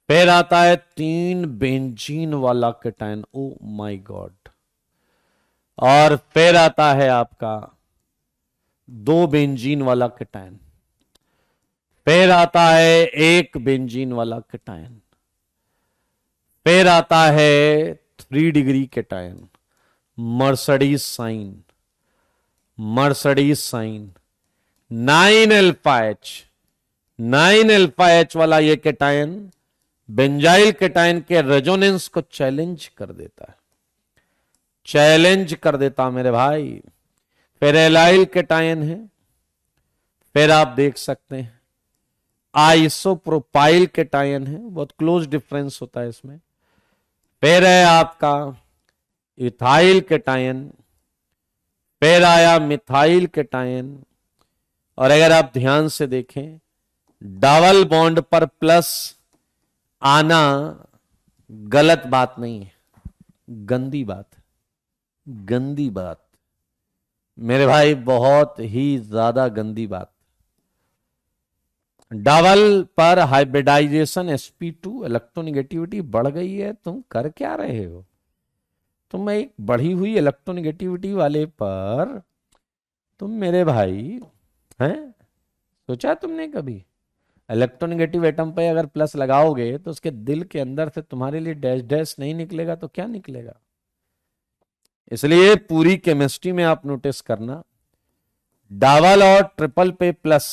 फिर आता है तीन बेंजीन वाला कैटायन ओ माय गॉड और फिर आता है आपका दो बेंजीन वाला कैटायन फिर आता है एक बेंजीन वाला कैटायन फिर आता है three degree time Mercedes sign Mercedes sign nine alpha H nine alpha H वाला ये केटायन बेंजाइल केटायन के रेजोनेंस को चैलेंज कर देता है चैलेंज कर देता मेरे भाई फिर एलाइल केटायन है फिर आप देख सकते हैं आइसोप्रोपाइल केटायन है बहुत क्लोज डिफरेंस होता है इसमें फिर है आपका इथाइल केटायन फिर आया मिथाइल केटायन और अगर आप ध्यान से देखें डबल बॉन्ड पर प्लस आना गलत बात नहीं है गंदी बात गंदी बात मेरे भाई बहुत ही ज्यादा गंदी बात डबल पर हाइब्रिडाइजेशन sp2 इलेक्ट्रोनिगेटिविटी बढ़ गई है तुम कर क्या रहे हो तुम तो एक बढ़ी हुई इलेक्ट्रोनिगेटिविटी वाले पर तुम मेरे भाई हैं सोचा तुमने कभी इलेक्ट्रोनिगेटिव एटम पे अगर प्लस लगाओगे तो उसके दिल के अंदर से तुम्हारे लिए डैश डैश नहीं निकलेगा तो क्या निकलेगा इसलिए पूरी केमिस्ट्री में आप नोटिस करना डावल और ट्रिपल पे plus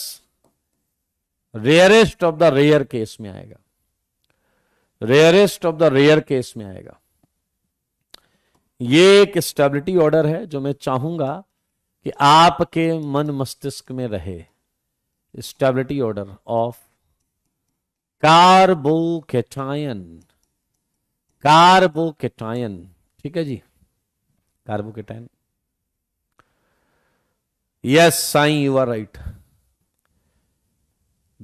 rarest of the rare case में आएगा rarest of the rare case में आएगा ये एक स्टेबिलिटी ऑर्डर है जो मैं चाहूंगा कि आपके मन मस्तिष्क में रहे stability order of carbo carbocation ठीक है जी cation yes Sai you are right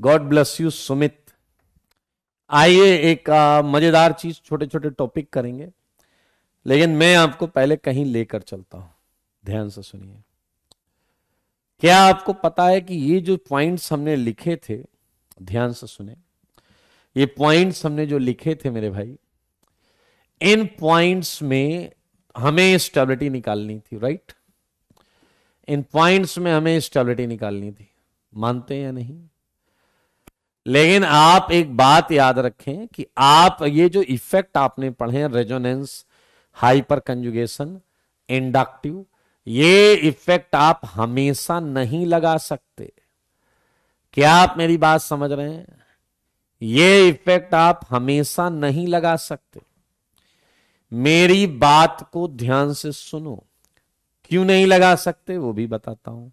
God bless you Sumit आइए एक मजेदार चीज छोटे छोटे टॉपिक करेंगे लेकिन मैं आपको पहले कहीं लेकर चलता हूं ध्यान से सुनिए क्या आपको पता है कि ये जो पॉइंट्स हमने लिखे थे ध्यान से सुने ये पॉइंट्स हमने जो लिखे थे मेरे भाई इन पॉइंट्स में हमें स्टेबिलिटी निकालनी थी राइट इन पॉइंट्स में हमें स्टेबिलिटी निकालनी थी मानते हैं या नहीं लेकिन आप एक बात याद रखें कि आप ये जो इफेक्ट आपने पढ़े रेजोनेंस हाइपर कंजुगेशन इंडक्टिव ये इफेक्ट आप हमेशा नहीं लगा सकते क्या आप मेरी बात समझ रहे हैं ये इफेक्ट आप हमेशा नहीं लगा सकते मेरी बात को ध्यान से सुनो क्यों नहीं लगा सकते वो भी बताता हूं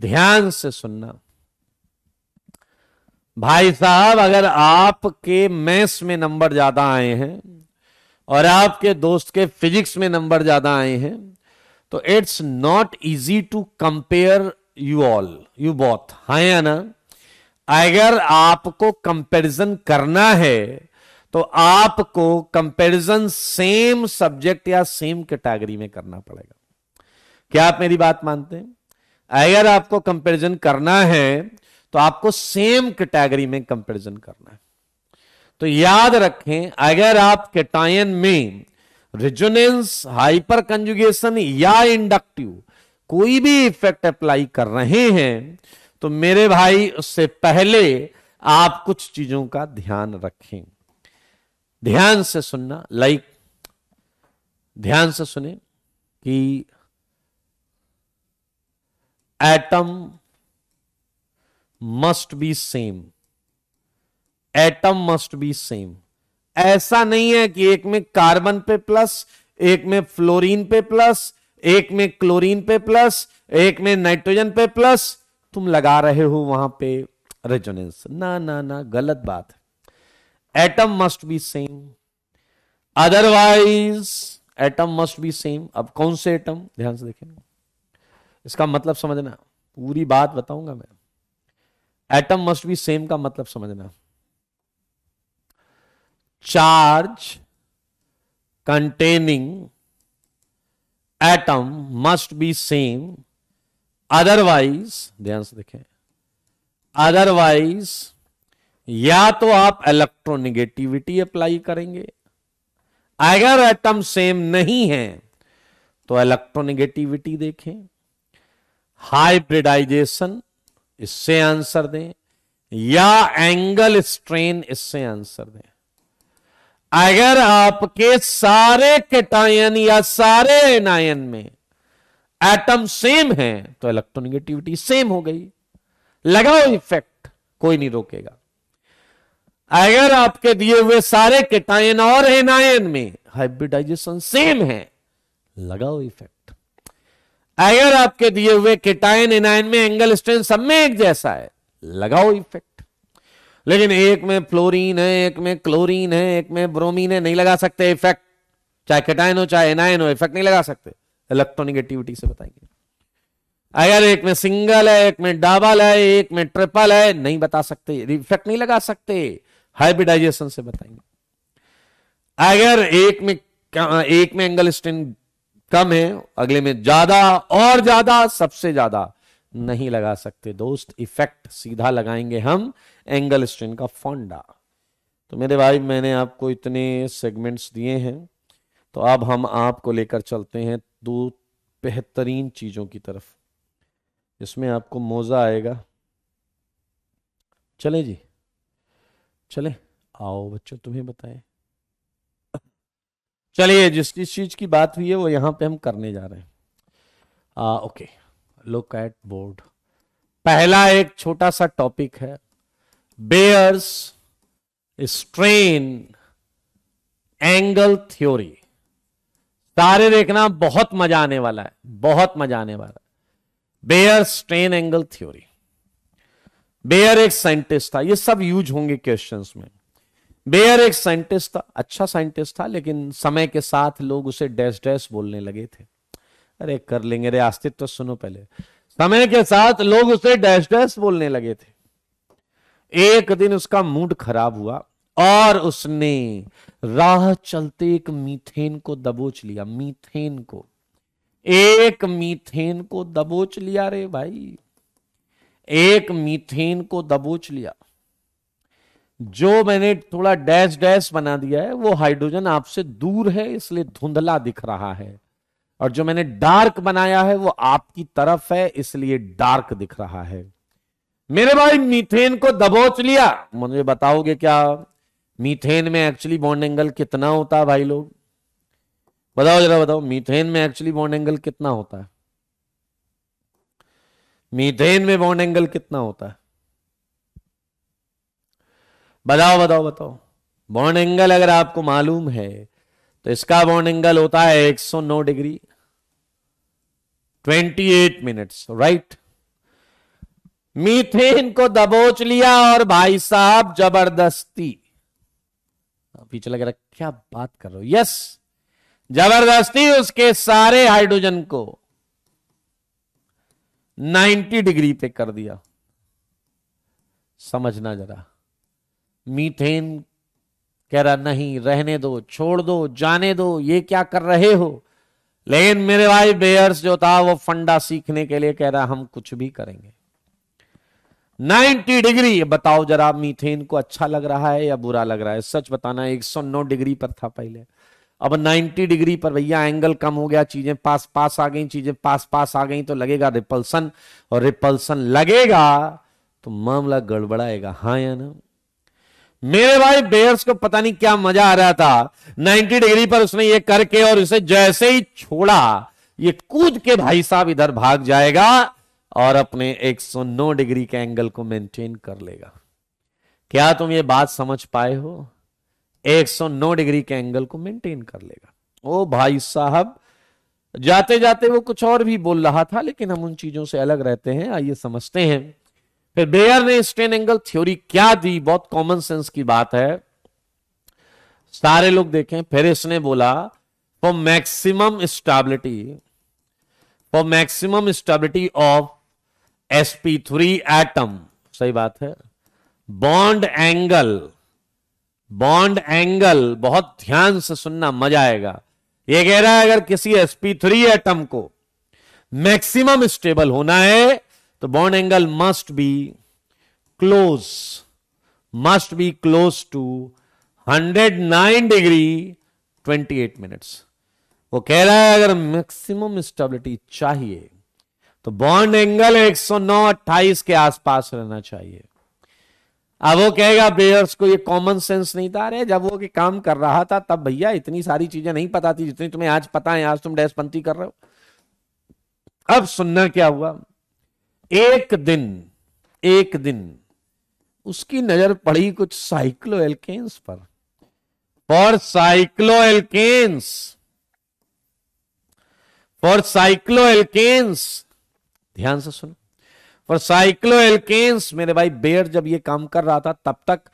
ध्यान से सुनना भाई साहब अगर आपके मैथ्स में नंबर ज्यादा आए हैं और आपके दोस्त के फिजिक्स में नंबर ज्यादा आए हैं तो it's not easy to compare you all you both हा या ना अगर आपको कंपैरिजन करना है तो आपको कंपैरिजन सेम सब्जेक्ट या सेम कैटेगरी में करना पड़ेगा क्या आप मेरी बात मानते हैं अगर आपको कंपैरिजन करना है तो आपको सेम कैटेगरी में कंपैरिजन करना है तो याद रखें अगर आप कैटायन में रिजोनेंस हाइपर कंजुगेशन या इंडक्टिव कोई भी इफेक्ट अप्लाई कर रहे हैं तो मेरे भाई उससे पहले आप कुछ चीजों का ध्यान रखें ध्यान से सुनना लाइक ध्यान से सुने कि atom must be same atom must be same ऐसा नहीं है कि एक में कार्बन पे प्लस एक में फ्लोरीन पे प्लस एक में क्लोरीन पे प्लस एक में नाइट्रोजन पे प्लस तुम लगा रहे हो वहां पे रेजोनेंस ना ना ना गलत बात atom must be same otherwise atom must be same अब कौन से एटम ध्यान से देखें इसका मतलब समझना पूरी बात बताऊंगा मैं एटम मस्ट बी सेम का मतलब समझना charge containing atom must be same otherwise ध्यान से देखें अदरवाइज या तो आप इलेक्ट्रोनिगेटिविटी अप्लाई करेंगे अगर एटम सेम नहीं है तो इलेक्ट्रोनिगेटिविटी देखें हाइब्रिडाइजेशन इससे आंसर दें या एंगल स्ट्रेन इससे आंसर दें अगर आपके सारे केटायन या सारे एनायन में एटम सेम है तो इलेक्ट्रोनिगेटिविटी सेम हो गई लगाओ इफेक्ट कोई नहीं रोकेगा अगर आपके दिए हुए सारे केटायन और एनायन में हाइब्रिडाइजेशन सेम है लगाओ इफेक्ट अगर आपके दिए हुए किटाइन इनाइन में एंगल स्ट्रेन सब में एक जैसा है लगाओ इफेक्ट लेकिन एक में फ्लोरीन है एक में क्लोरीन है एक में ब्रोमीन है नहीं लगा सकते इफेक्ट चाहे किटाइन हो चाहे एनाइन हो इफेक्ट नहीं लगा सकते इलेक्ट्रोनिगेटिविटी से बताएंगे अगर एक में सिंगल है एक में डबल है एक में ट्रिपल है नहीं बता सकते इफेक्ट नहीं लगा सकते हाइब्रिडाइजेशन से बताएंगे अगर एक में एक में एंगल स्ट्रेन कम है अगले में ज्यादा और ज्यादा सबसे ज्यादा नहीं लगा सकते दोस्त इफेक्ट सीधा लगाएंगे हम एंगल स्ट्रेन का फॉन्डा तो मेरे भाई मैंने आपको इतने सेगमेंट्स दिए हैं तो अब हम आपको लेकर चलते हैं दो बेहतरीन चीजों की तरफ इसमें आपको मोजा आएगा चले जी चले आओ बच्चों तुम्हें बताएं चलिए जिस जिस चीज की बात हुई है वो यहां पे हम करने जा रहे हैं ओके लुक एट बोर्ड पहला एक छोटा सा टॉपिक है बेयर्स स्ट्रेन एंगल थ्योरी सारे देखना बहुत मजा आने वाला है बहुत मजा आने वाला है Baeyer strain angle theory Baeyer एक साइंटिस्ट था ये सब यूज होंगे क्वेश्चंस में बेयर एक साइंटिस्ट था अच्छा साइंटिस्ट था लेकिन समय के साथ लोग उसे डैश डैश बोलने लगे थे अरे कर लेंगे अरे अस्तित्व तो सुनो पहले समय के साथ लोग उसे डैश डैश बोलने लगे थे एक दिन उसका मूड खराब हुआ और उसने राह चलते एक मीथेन को दबोच लिया मीथेन को एक मीथेन को दबोच लिया रे भाई एक मीथेन को दबोच लिया जो मैंने थोड़ा डैश डैश बना दिया है वो हाइड्रोजन आपसे दूर है इसलिए धुंधला दिख रहा है और जो मैंने डार्क बनाया है वो आपकी तरफ है इसलिए डार्क दिख रहा है मेरे भाई मीथेन को दबोच लिया मुझे बताओगे क्या मीथेन में एक्चुअली बॉन्ड एंगल कितना होता है भाई लोग बताओ जरा बताओ मीथेन में एक्चुअली बॉन्ड एंगल कितना होता है मीथेन में बॉन्ड एंगल कितना होता है बताओ बताओ बताओ बॉन्ड एंगल अगर आपको मालूम है तो इसका बॉन्ड एंगल होता है 109 डिग्री 28 मिनट्स राइट मीथेन को दबोच लिया और भाई साहब जबरदस्ती पीछे लग रहा क्या बात कर रहे हो यस जबरदस्ती उसके सारे हाइड्रोजन को 90 डिग्री पे कर दिया समझना जरा मीथेन कह रहा नहीं रहने दो छोड़ दो जाने दो ये क्या कर रहे हो लेकिन मेरे भाई बेयर्स जो था वो फंडा सीखने के लिए कह रहा हम कुछ भी करेंगे 90 डिग्री बताओ जरा मीथेन को अच्छा लग रहा है या बुरा लग रहा है सच बताना 109 डिग्री पर था पहले अब 90 डिग्री पर भैया एंगल कम हो गया चीजें पास पास आ गई चीजें पास पास आ गई तो लगेगा रिपल्सन और रिपल्सन लगेगा तो मामला गड़बड़ाएगा हाँ या ना मेरे भाई बेयर्स को पता नहीं क्या मजा आ रहा था 90 डिग्री पर उसने ये करके और इसे जैसे ही छोड़ा ये कूद के भाई साहब इधर भाग जाएगा और अपने 109 डिग्री के एंगल को मेंटेन कर लेगा क्या तुम ये बात समझ पाए हो 109 डिग्री के एंगल को मेंटेन कर लेगा ओ भाई साहब जाते जाते वो कुछ और भी बोल रहा था लेकिन हम उन चीजों से अलग रहते हैं आइए समझते हैं फिर बेयर ने स्ट्रेन एंगल थ्योरी क्या दी बहुत कॉमन सेंस की बात है सारे लोग देखें फिर इसने बोला for maximum stability for maximum stability of S P three atom सही बात है बॉन्ड एंगल बॉन्ड एंगल बहुत ध्यान से सुनना मजा आएगा ये कह रहा है अगर किसी एसपी थ्री एटम को मैक्सिमम स्टेबल होना है The bond angle must be close, must be close to 109 degree 28 minutes वो कह रहा है अगर मैक्सिमम स्टेबिलिटी चाहिए तो बॉन्ड एंगल 109 28 के आसपास रहना चाहिए अब वो कहेगा बेयर्स को ये कॉमन सेंस नहीं था अरे जब वो के काम कर रहा था तब भैया इतनी सारी चीजें नहीं पता थी जितनी तुम्हें आज पता है आज तुम डेस्पंती कर रहे हो अब सुनना क्या हुआ एक दिन एक दिन उसकी नजर पड़ी कुछ साइक्लो एल्केन्स पर for cycloalkanes for cycloalkanes ध्यान से सुनो फॉर साइक्लो एल्केन्स मेरे भाई बेयर जब ये काम कर रहा था तब तक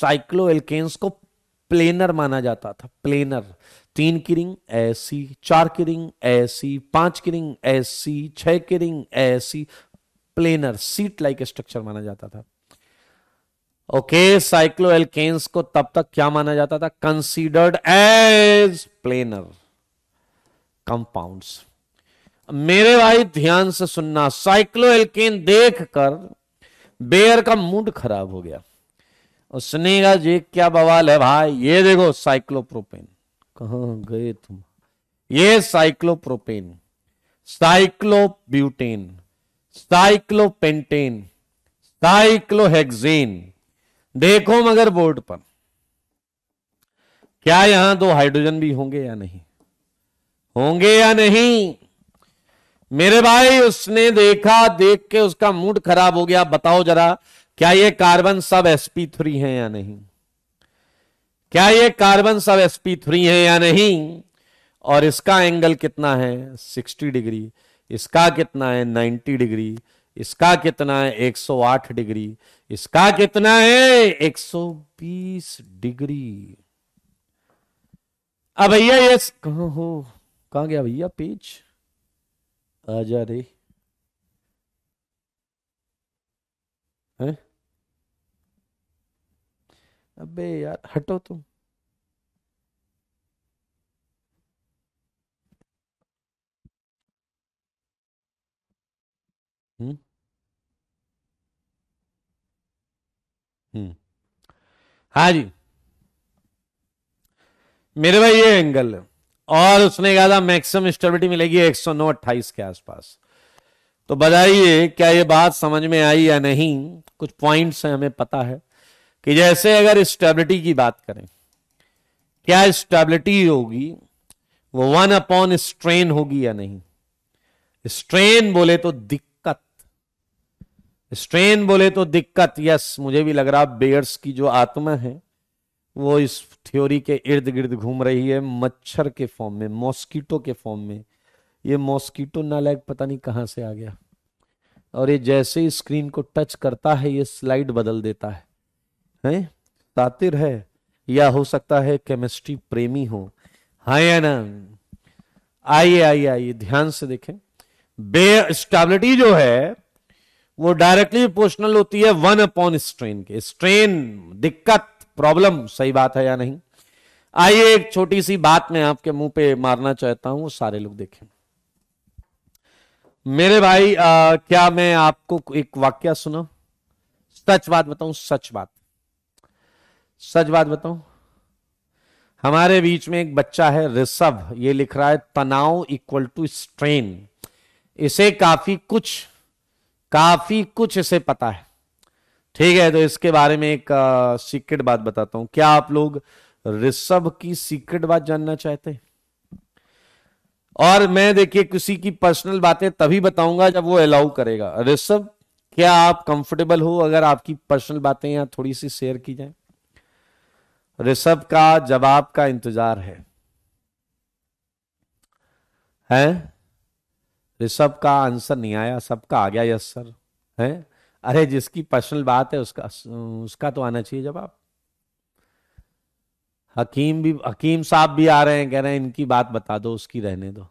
साइक्लो एल्केन्स को प्लेनर माना जाता था प्लेनर तीन की रिंग ऐसी चार की रिंग ऐसी पांच की रिंग ऐसी छह की रिंग ऐसी प्लेनर सीट लाइक स्ट्रक्चर माना जाता था ओके साइक्लोएल्केन्स को तब तक क्या माना जाता था कंसीडर्ड एज प्लेनर कंपाउंड्स मेरे भाई ध्यान से सुनना साइक्लोएल्केन देखकर बेयर का मूड खराब हो गया उसने कहा जी क्या बवाल है भाई ये देखो साइक्लोप्रोपेन कहा गए तुम ये साइक्लोप्रोपेन साइक्लोब्यूटेन साइक्लोपेंटेन साइक्लोहेक्सेन देखो मगर बोर्ड पर क्या यहां दो हाइड्रोजन भी होंगे या नहीं होंगे या नहीं मेरे भाई उसने देखा देख के उसका मूड खराब हो गया बताओ जरा क्या ये कार्बन सब एसपी थ्री है या नहीं क्या ये कार्बन सब एसपी थ्री है या नहीं और इसका एंगल कितना है सिक्सटी डिग्री इसका कितना है 90 डिग्री इसका कितना है 108 डिग्री इसका कितना है 120 डिग्री अब भैया ये कहा हो कहा गया भैया पेज आ जा रे अबे यार हटो तुम हम्म। हाँ जी मेरे भाई ये एंगल और उसने कहा था मैक्सिमम स्टेबिलिटी मिलेगी एक सौ नौ अट्ठाईस के आसपास तो बताइए क्या ये बात समझ में आई या नहीं कुछ पॉइंट्स हैं हमें पता है कि जैसे अगर स्टेबिलिटी की बात करें क्या स्टेबिलिटी होगी वो वन अपॉन स्ट्रेन होगी या नहीं स्ट्रेन बोले तो दिक्कत स्ट्रेन बोले तो दिक्कत यस मुझे भी लग रहा बेयर्स की जो आत्मा है वो इस थ्योरी के इर्द गिर्द घूम रही है मच्छर के फॉर्म में मॉस्किटो के फॉर्म में ये मॉस्किटो नालायक पता नहीं कहां से आ गया और ये जैसे ही स्क्रीन को टच करता है ये स्लाइड बदल देता है हैं तातिर है या हो सकता है केमिस्ट्री प्रेमी हो हाँ आइए आइए आइए ध्यान से देखें बे स्टेबिलिटी जो है वो डायरेक्टली प्रोपोर्शनल होती है वन अपॉन स्ट्रेन के स्ट्रेन दिक्कत प्रॉब्लम सही बात है या नहीं आइए एक छोटी सी बात मैं आपके मुंह पे मारना चाहता हूं वो सारे लोग देखें मेरे भाई आ, क्या मैं आपको एक वाक्य सुना सच बात बताऊं सच बात सच बात बताऊं हमारे बीच में एक बच्चा है ऋषभ ये लिख रहा है तनाव इक्वल टू स्ट्रेन इसे काफी कुछ काफी कुछ इसे पता है ठीक है तो इसके बारे में एक सीक्रेट बात बताता हूं क्या आप लोग ऋषभ की सीक्रेट बात जानना चाहते हैं और मैं देखिए किसी की पर्सनल बातें तभी बताऊंगा जब वो अलाउ करेगा ऋषभ क्या आप कंफर्टेबल हो अगर आपकी पर्सनल बातें यहां थोड़ी सी शेयर की जाए ऋषभ का जवाब का इंतजार है हैं ऋषभ का आंसर नहीं आया सबका आ गया यस सर है अरे जिसकी पर्सनल बात है उसका उसका तो आना चाहिए जवाब हकीम भी हकीम साहब भी आ रहे हैं कह रहे हैं इनकी बात बता दो उसकी रहने दो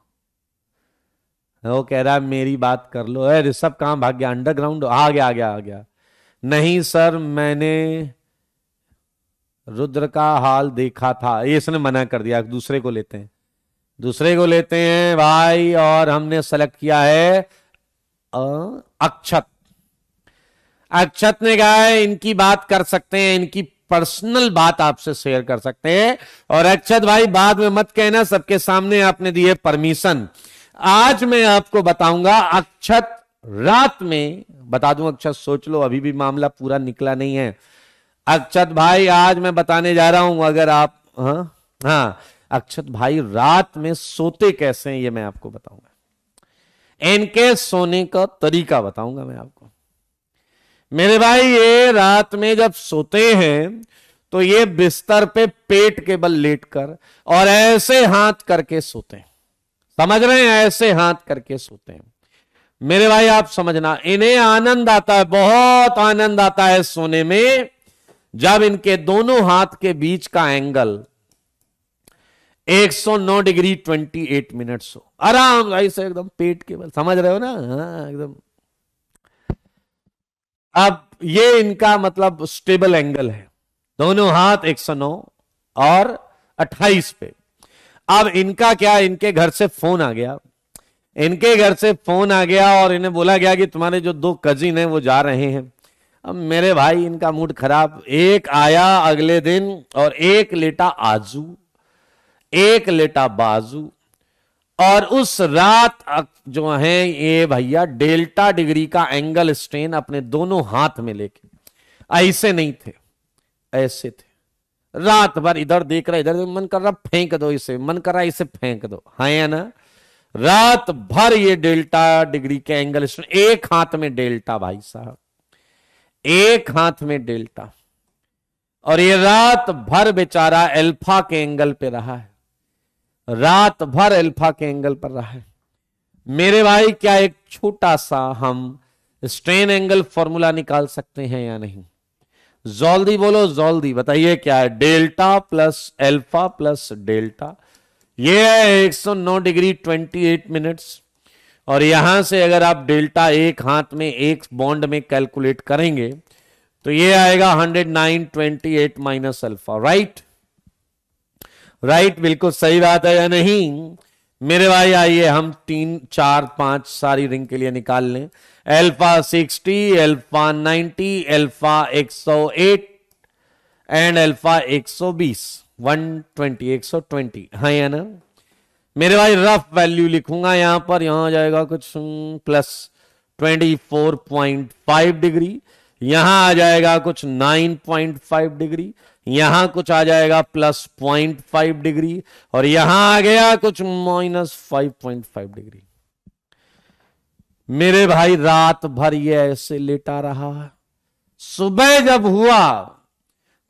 वो कह रहा है मेरी बात कर लो अरे ऋषभ कहाँ भाग गया अंडरग्राउंड आ गया आ गया आ गया नहीं सर मैंने रुद्र का हाल देखा था इसने मना कर दिया दूसरे को लेते हैं दूसरे को लेते हैं भाई और हमने सेलेक्ट किया है अक्षत अक्षत ने कहा है इनकी बात कर सकते हैं इनकी पर्सनल बात आपसे शेयर कर सकते हैं और अक्षत भाई बाद में मत कहना सबके सामने आपने दिए परमिशन आज मैं आपको बताऊंगा अक्षत रात में बता दूं अक्षत सोच लो अभी भी मामला पूरा निकला नहीं है अक्षत भाई आज मैं बताने जा रहा हूं अगर आप हाँ हाँ अक्षत भाई रात में सोते कैसे हैं ये मैं आपको बताऊंगा इनके सोने का तरीका बताऊंगा मैं आपको मेरे भाई ये रात में जब सोते हैं तो ये बिस्तर पे पेट के बल लेटकर और ऐसे हाथ करके सोते हैं समझ रहे हैं ऐसे हाथ करके सोते हैं मेरे भाई आप समझना इन्हें आनंद आता है बहुत आनंद आता है सोने में जब इनके दोनों हाथ के बीच का एंगल 109 डिग्री 28 मिनट सो आराम गाइस एकदम पेट के बल समझ रहे हो ना हाँ एकदम अब ये इनका मतलब स्टेबल एंगल है दोनों हाथ 109 और 28 पे अब इनका क्या इनके घर से फोन आ गया इनके घर से फोन आ गया और इन्हें बोला गया कि तुम्हारे जो दो कजिन हैं वो जा रहे हैं अब मेरे भाई इनका मूड खराब एक आया अगले दिन और एक लेटा आजू एक लेटा बाजू और उस रात जो है ये भैया डेल्टा डिग्री का एंगल स्ट्रेन अपने दोनों हाथ में लेके ऐसे नहीं थे ऐसे थे रात भर इधर देख रहा इधर मन कर रहा फेंक दो इसे मन कर रहा इसे फेंक दो है ना रात भर ये डेल्टा डिग्री के एंगल स्ट्रेन एक हाथ में डेल्टा भाई साहब एक हाथ में डेल्टा और ये रात भर बेचारा एल्फा के एंगल पे रहा है रात भर अल्फा के एंगल पर रहा है मेरे भाई क्या एक छोटा सा हम स्ट्रेन एंगल फॉर्मूला निकाल सकते हैं या नहीं जॉल्दी बोलो जल्दी बताइए क्या है delta plus alpha plus delta ये है 109 डिग्री 28 मिनट्स और यहां से अगर आप डेल्टा एक हाथ में एक बॉन्ड में कैलकुलेट करेंगे तो ये आएगा 109 28 माइनस अल्फा राइट राइट बिल्कुल सही बात है या नहीं मेरे भाई आइए हम तीन चार पांच सारी रिंग के लिए निकाल लें alpha sixty alpha ninety alpha एक एट एंड एल्फा एक बीस वन ट्वेंटी एक सौ ट्वेंटी हाँ या ना मेरे भाई रफ वैल्यू लिखूंगा यहां पर यहां आ जाएगा कुछ hmm, plus twenty four point five degree यहां आ जाएगा कुछ नाइन पॉइंट फाइव डिग्री यहां कुछ आ जाएगा प्लस पॉइंट फाइव डिग्री और यहां आ गया कुछ minus five point five degree मेरे भाई रात भर ये ऐसे लेटा रहा सुबह जब हुआ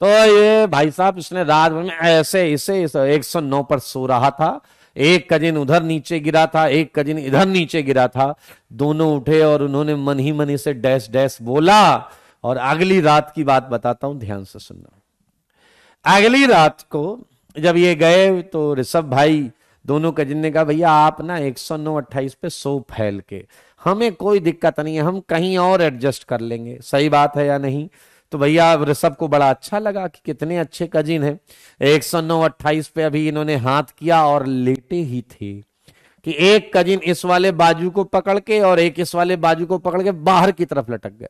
तो ये भाई साहब इसने रात भर में ऐसे इसे एक सौ नौ पर सो रहा था एक कजिन उधर नीचे गिरा था एक कजिन इधर नीचे गिरा था दोनों उठे और उन्होंने मन ही मन इसे डैश डैश बोला और अगली रात की बात बताता हूं ध्यान से सुनना अगली रात को जब ये गए तो ऋषभ भाई दोनों कजिन ने कहा भैया आप ना एक सौ नौ अट्ठाईस पे सो फैल के हमें कोई दिक्कत नहीं है हम कहीं और एडजस्ट कर लेंगे सही बात है या नहीं तो भैया ऋषभ को बड़ा अच्छा लगा कि कितने अच्छे कजिन हैं एक सौ नौ अट्ठाईस पे अभी इन्होंने हाथ किया और लेटे ही थे कि एक कजिन इस वाले बाजू को पकड़ के और एक इस वाले बाजू को पकड़ के बाहर की तरफ लटक गए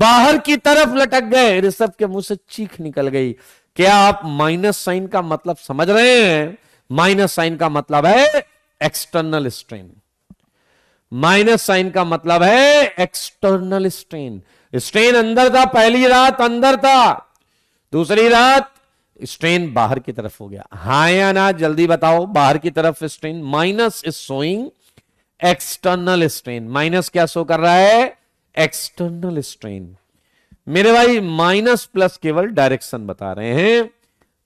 बाहर की तरफ लटक गए ऋषभ के मुंह से चीख निकल गई क्या आप माइनस साइन का मतलब समझ रहे हैं माइनस साइन का मतलब है एक्सटर्नल स्ट्रेन माइनस साइन का मतलब है एक्सटर्नल स्ट्रेन स्ट्रेन अंदर था पहली रात अंदर था दूसरी रात स्ट्रेन बाहर की तरफ हो गया हा या ना जल्दी बताओ बाहर की तरफ strain minus is showing external strain minus क्या शो कर रहा है एक्सटर्नल स्ट्रेन मेरे भाई माइनस प्लस केवल डायरेक्शन बता रहे हैं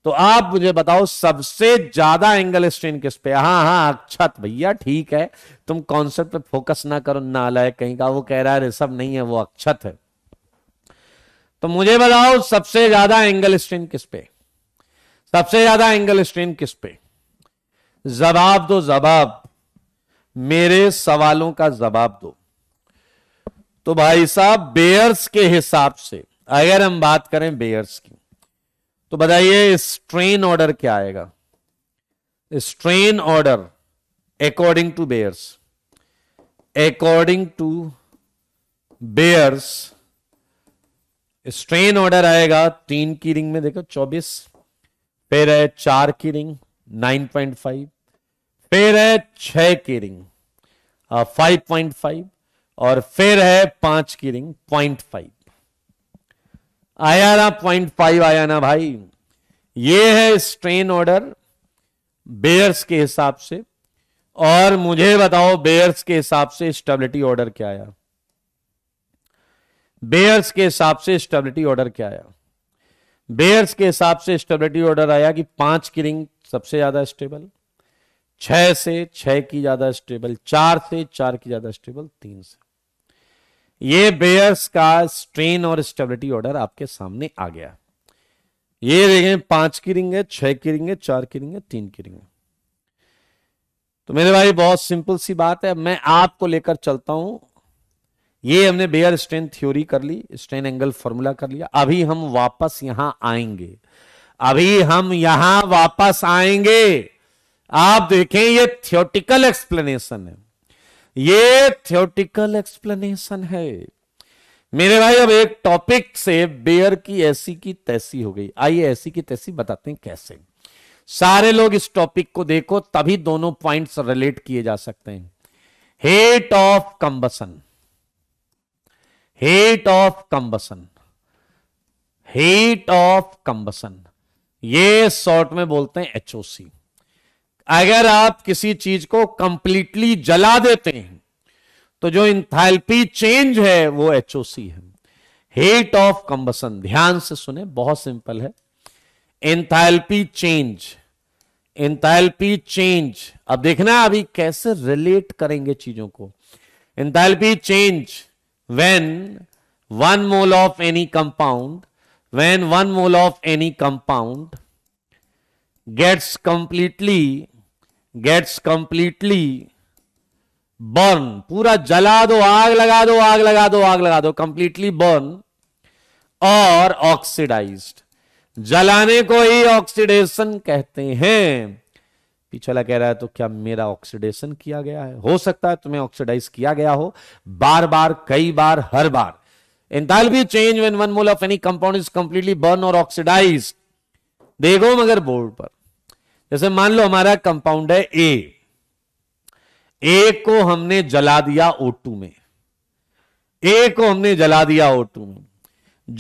तो आप मुझे बताओ सबसे ज्यादा एंगल स्ट्रेन किस पे हाँ हाँ अक्षत अच्छा तो भैया ठीक है तुम कॉन्सेप्ट पे फोकस ना करो ना लाए कहीं का वो कह रहा है सब नहीं है वो अक्षत है तो मुझे बताओ सबसे ज्यादा एंगल स्ट्रेन किस पे सबसे ज्यादा एंगल स्ट्रेन किस पे जवाब दो जवाब मेरे सवालों का जवाब दो तो भाई साहब बेयर्स के हिसाब से अगर हम बात करें बेयर्स की तो बताइए स्ट्रेन ऑर्डर क्या आएगा strain order according to Baeyer's according to Baeyer's strain order आएगा तीन की रिंग में देखो चौबीस फिर है चार की रिंग नाइन पॉइंट फाइव फिर है छह की रिंग फाइव पॉइंट फाइव और फिर है पांच की रिंग पॉइंट फाइव आया ना पॉइंट फाइव आया ना भाई ये है स्ट्रेन ऑर्डर बेयर्स के हिसाब से और मुझे बताओ बेयर्स के हिसाब से स्टेबिलिटी ऑर्डर क्या आया बेयर्स के हिसाब से स्टेबिलिटी ऑर्डर क्या आया बेयर्स के हिसाब से स्टेबिलिटी ऑर्डर आया कि पांच की रिंग सबसे ज्यादा स्टेबल छह से छह की ज्यादा स्टेबल चार से चार की ज्यादा स्टेबल तीन से ये बेयर्स का स्ट्रेन और स्टेबिलिटी ऑर्डर आपके सामने आ गया ये देखें पांच की रिंग है छह की रिंग है चार की रिंग है तीन की रिंग है तो मेरे भाई बहुत सिंपल सी बात है मैं आपको लेकर चलता हूं ये हमने बेयर स्ट्रेन थ्योरी कर ली स्ट्रेन एंगल फॉर्मूला कर लिया अभी हम वापस यहां आएंगे अभी हम यहां वापस आएंगे आप देखें ये थियोटिकल एक्सप्लेनेशन है ये थियोटिकल एक्सप्लेनेशन है मेरे भाई अब एक टॉपिक से बेयर की ऐसी की तैसी हो गई आइए ऐसी की तैसी बताते हैं कैसे सारे लोग इस टॉपिक को देखो तभी दोनों पॉइंट्स रिलेट किए जा सकते हैं heat of combustion heat of combustion heat of combustion ये शॉर्ट में बोलते हैं एचओसी अगर आप किसी चीज को कंप्लीटली जला देते हैं तो जो इंथैल्पी चेंज है वो एच है हेट ऑफ कंबसन ध्यान से सुने बहुत सिंपल है इंथैल्पी चेंज इंथैल्पी चेंज अब देखना अभी कैसे रिलेट करेंगे चीजों को enthalpy change when one mole of any compound when one mole of any compound gets completely gets completely burn पूरा जला दो आग लगा दो आग लगा दो आग लगा दो कंप्लीटली बर्न और ऑक्सीडाइज्ड जलाने को ही ऑक्सीडेशन कहते हैं पिछला कह रहा है तो क्या मेरा ऑक्सीडेशन किया गया है हो सकता है तुम्हें ऑक्सीडाइज किया गया हो बार बार कई बार हर बार be change when one mole of any compound is completely burn और ऑक्सीडाइज देखो मगर बोर्ड पर जैसे मान लो हमारा कंपाउंड है ए ए को हमने जला दिया टू में ए को हमने जला दिया टू में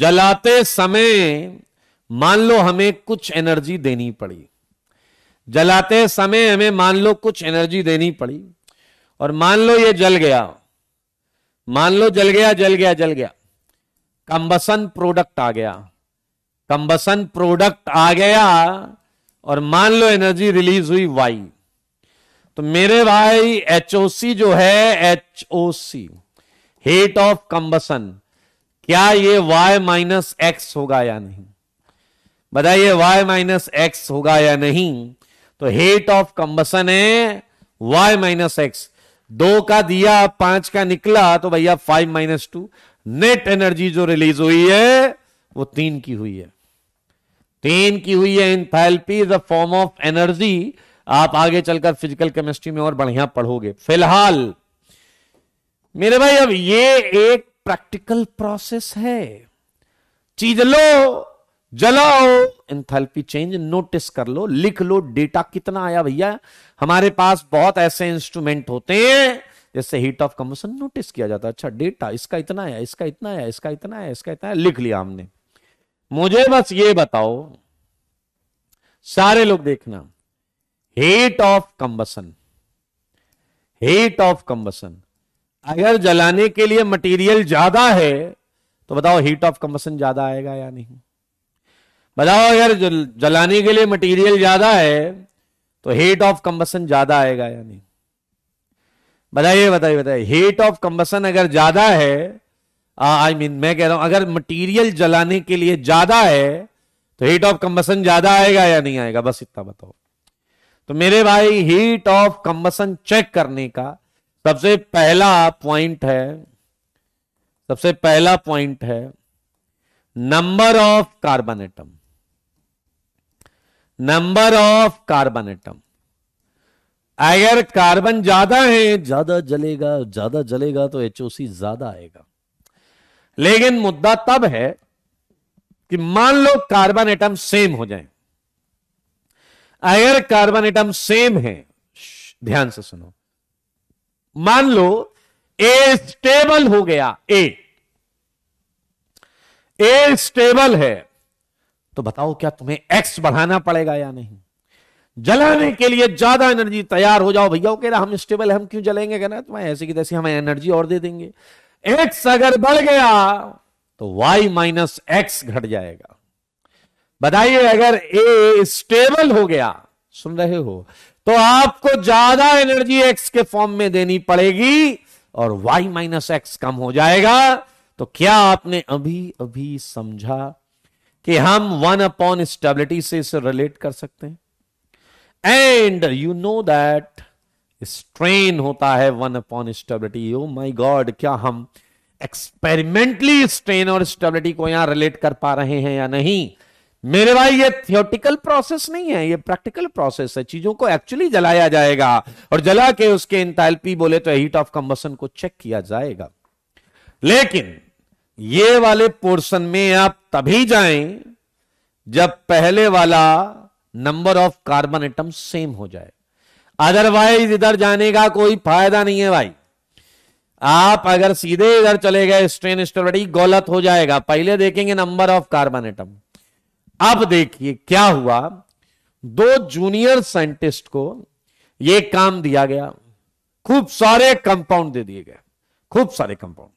जलाते समय मान लो हमें कुछ एनर्जी देनी पड़ी जलाते समय हमें मान लो कुछ एनर्जी देनी पड़ी और मान लो ये जल गया मान लो जल गया जल गया जल गया कंबसन प्रोडक्ट आ गया कंबसन प्रोडक्ट आ गया और मान लो एनर्जी रिलीज हुई वाई तो मेरे भाई एच जो है H O C heat of combustion क्या ये वाई माइनस एक्स होगा या नहीं बताइए वाई माइनस एक्स होगा या नहीं तो हेट ऑफ कंबसन है वाई माइनस एक्स दो का दिया पांच का निकला तो भैया five minus two net energy जो रिलीज हुई है वो तीन की हुई है टेन की हुई है enthalpy is a form of energy आप आगे चलकर फिजिकल केमिस्ट्री में और बढ़िया पढ़ोगे फिलहाल मेरे भाई अब ये एक प्रैक्टिकल प्रोसेस है चीज लो जलाओ इंथैल्पी चेंज नोटिस कर लो लिख लो डेटा कितना आया भैया हमारे पास बहुत ऐसे इंस्ट्रूमेंट होते हैं जैसे हीट ऑफ कम्बसन नोटिस किया जाता है अच्छा डेटा इसका इतना आया इसका इतना आया इसका इतना आया इसका इतना लिख लिया हमने मुझे बस ये बताओ सारे लोग देखना heat of combustion heat of combustion अगर जलाने के लिए मटेरियल ज्यादा है तो बताओ हीट ऑफ कंबसन ज्यादा आएगा या नहीं बताओ अगर जल, जलाने के लिए मटेरियल ज्यादा है तो हीट ऑफ कंबसन ज्यादा आएगा या नहीं बताइए बताइए बताइए हीट ऑफ कंबसन अगर ज्यादा है आई uh, मीन मैं कह रहा हूं अगर मटेरियल जलाने के लिए ज्यादा है तो हीट ऑफ कंबसन ज्यादा आएगा या नहीं आएगा बस इतना बताओ तो मेरे भाई हीट ऑफ कंबसन चेक करने का सबसे पहला पॉइंट है सबसे पहला पॉइंट है number of carbon atom number of carbon atom अगर कार्बन ज्यादा है ज्यादा जलेगा ज्यादा जलेगा तो एचओसी ज्यादा आएगा लेकिन मुद्दा तब है कि मान लो कार्बन एटम सेम हो जाए अगर कार्बन एटम सेम है ध्यान से सुनो मान लो ए स्टेबल हो गया ए ए स्टेबल है तो बताओ क्या तुम्हें एक्स बढ़ाना पड़ेगा या नहीं जलाने के लिए ज्यादा एनर्जी तैयार हो जाओ भैया कह हम स्टेबल है हम क्यों जलेंगे कहना तुम्हें ऐसे की तैसे हमें एनर्जी और दे देंगे एक्स अगर बढ़ गया तो वाई माइनस एक्स घट जाएगा बताइए अगर ए स्टेबल हो गया सुन रहे हो तो आपको ज्यादा एनर्जी एक्स के फॉर्म में देनी पड़ेगी और वाई माइनस एक्स कम हो जाएगा तो क्या आपने अभी अभी समझा कि हम वन अपॉन स्टेबिलिटी से इसे रिलेट कर सकते हैं and you know that strain होता है one upon stability oh my God क्या हम एक्सपेरिमेंटली स्ट्रेन और स्टेबिलिटी को यहां रिलेट कर पा रहे हैं या नहीं मेरे भाई ये थियोटिकल प्रोसेस नहीं है ये प्रैक्टिकल प्रोसेस है चीजों को एक्चुअली जलाया जाएगा और जला के उसके इंतालपी बोले तो हीट ऑफ कंबसन को चेक किया जाएगा लेकिन ये वाले पोर्शन में आप तभी जाएं जब पहले वाला number of carbon atom same हो जाए अदरवाइज इधर जाने का कोई फायदा नहीं है भाई आप अगर सीधे इधर चले गए स्ट्रेन बड़ी गलत हो जाएगा पहले देखेंगे नंबर ऑफ कार्बन एटम अब देखिए क्या हुआ दो जूनियर साइंटिस्ट को यह काम दिया गया खूब सारे कंपाउंड दे दिए गए खूब सारे कंपाउंड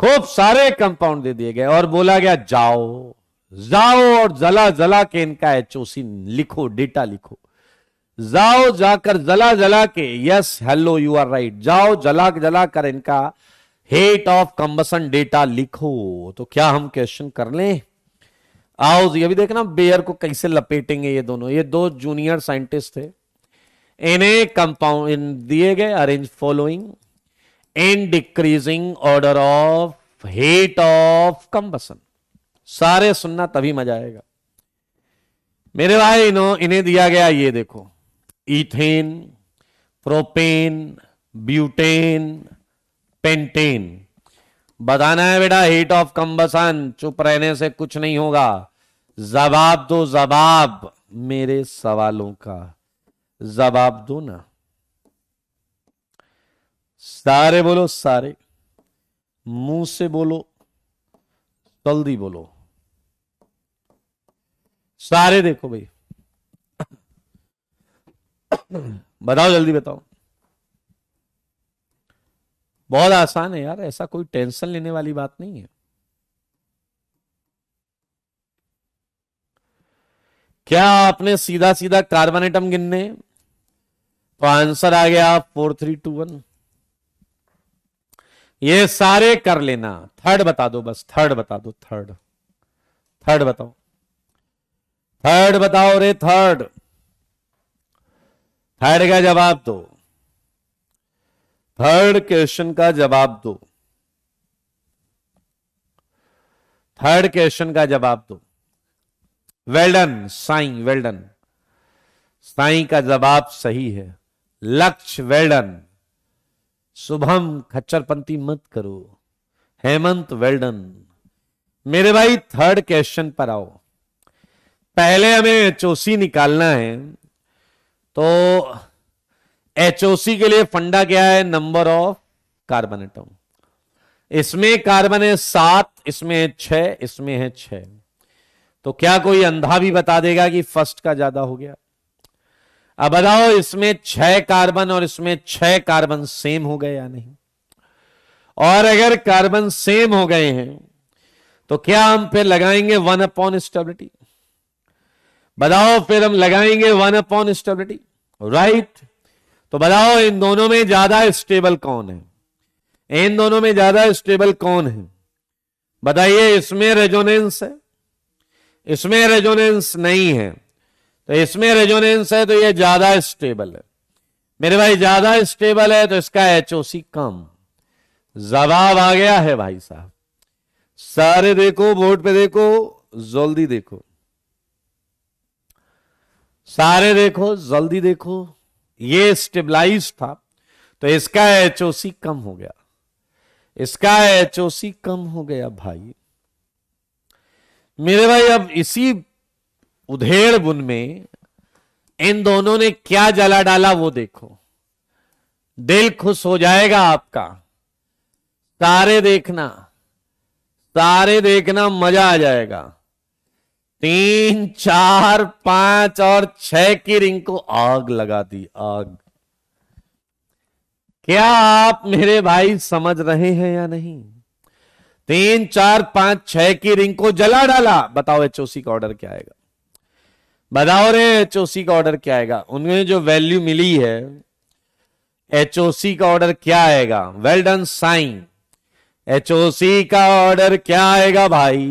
खूब सारे कंपाउंड दे दिए गए और बोला गया जाओ जाओ और जला जला के इनका एचओसी लिखो डेटा लिखो जाओ जाकर जला जला के yes hello you are right जाओ जला जला कर इनका हेट ऑफ कंबसन डेटा लिखो तो क्या हम क्वेश्चन कर लें आओ जी अभी देखना बेयर को कैसे लपेटेंगे ये दोनों ये दो जूनियर साइंटिस्ट थे इन्हें कंपाउंड इन दिए गए arrange following in decreasing order of heat of combustion सारे सुनना तभी मजा आएगा मेरे भाई इन्हों इन्हें दिया गया ये देखो ईथेन प्रोपेन ब्यूटेन पेंटेन बताना है बेटा हीट ऑफ कंबसन चुप रहने से कुछ नहीं होगा जवाब दो जवाब मेरे सवालों का जवाब दो ना सारे बोलो सारे मुंह से बोलो जल्दी बोलो सारे देखो भाई बताओ जल्दी बताओ बहुत आसान है यार ऐसा कोई टेंशन लेने वाली बात नहीं है क्या आपने सीधा सीधा कार्बन एटम गिनने तो आंसर आ गया फोर थ्री टू वन ये सारे कर लेना थर्ड बता दो बस थर्ड बता दो थर्ड थर्ड बताओ थर्ड बताओ रे थर्ड थर्ड का जवाब दो थर्ड क्वेश्चन का जवाब दो थर्ड क्वेश्चन का जवाब दो वेल्डन साई वेल्डन साई का जवाब सही है लक्ष्य वेल्डन शुभम खच्चरपंती मत करो हेमंत वेल्डन मेरे भाई थर्ड क्वेश्चन पर आओ पहले हमें चोसी निकालना है तो एचओसी के लिए फंडा क्या है नंबर ऑफ कार्बन एटम इसमें कार्बन है सात इसमें है छह इसमें है छह तो क्या कोई अंधा भी बता देगा कि फर्स्ट का ज्यादा हो गया अब बताओ इसमें छह कार्बन और इसमें छह कार्बन सेम हो गए या नहीं और अगर कार्बन सेम हो गए हैं तो क्या हम पे लगाएंगे वन अपॉन स्टेबिलिटी बताओ फिर हम लगाएंगे वन अपॉन स्टेबिलिटी राइट तो बताओ इन दोनों में ज्यादा स्टेबल कौन है इन दोनों में ज्यादा स्टेबल कौन है बताइए इसमें रेजोनेंस है इसमें रेजोनेंस नहीं है तो इसमें रेजोनेंस है तो ये ज्यादा स्टेबल है मेरे भाई ज्यादा स्टेबल है तो इसका एच कम जवाब आ गया है भाई साहब सारे देखो बोर्ड पे देखो जल्दी देखो सारे देखो जल्दी देखो ये स्टेबलाइज था तो इसका एच कम हो गया इसका एच कम हो गया भाई मेरे भाई अब इसी उधेड़ बुन में इन दोनों ने क्या जला डाला वो देखो दिल खुश हो जाएगा आपका सारे देखना सारे देखना मजा आ जाएगा तीन चार पांच और छह की रिंग को आग लगा दी आग क्या आप मेरे भाई समझ रहे हैं या नहीं तीन चार पांच छह की रिंग को जला डाला बताओ एच ओसी का ऑर्डर क्या आएगा बताओ रे ओसी का ऑर्डर क्या आएगा उन्हें जो वैल्यू मिली है ओसी का ऑर्डर क्या आएगा वेल डन साइन ओसी का ऑर्डर क्या आएगा भाई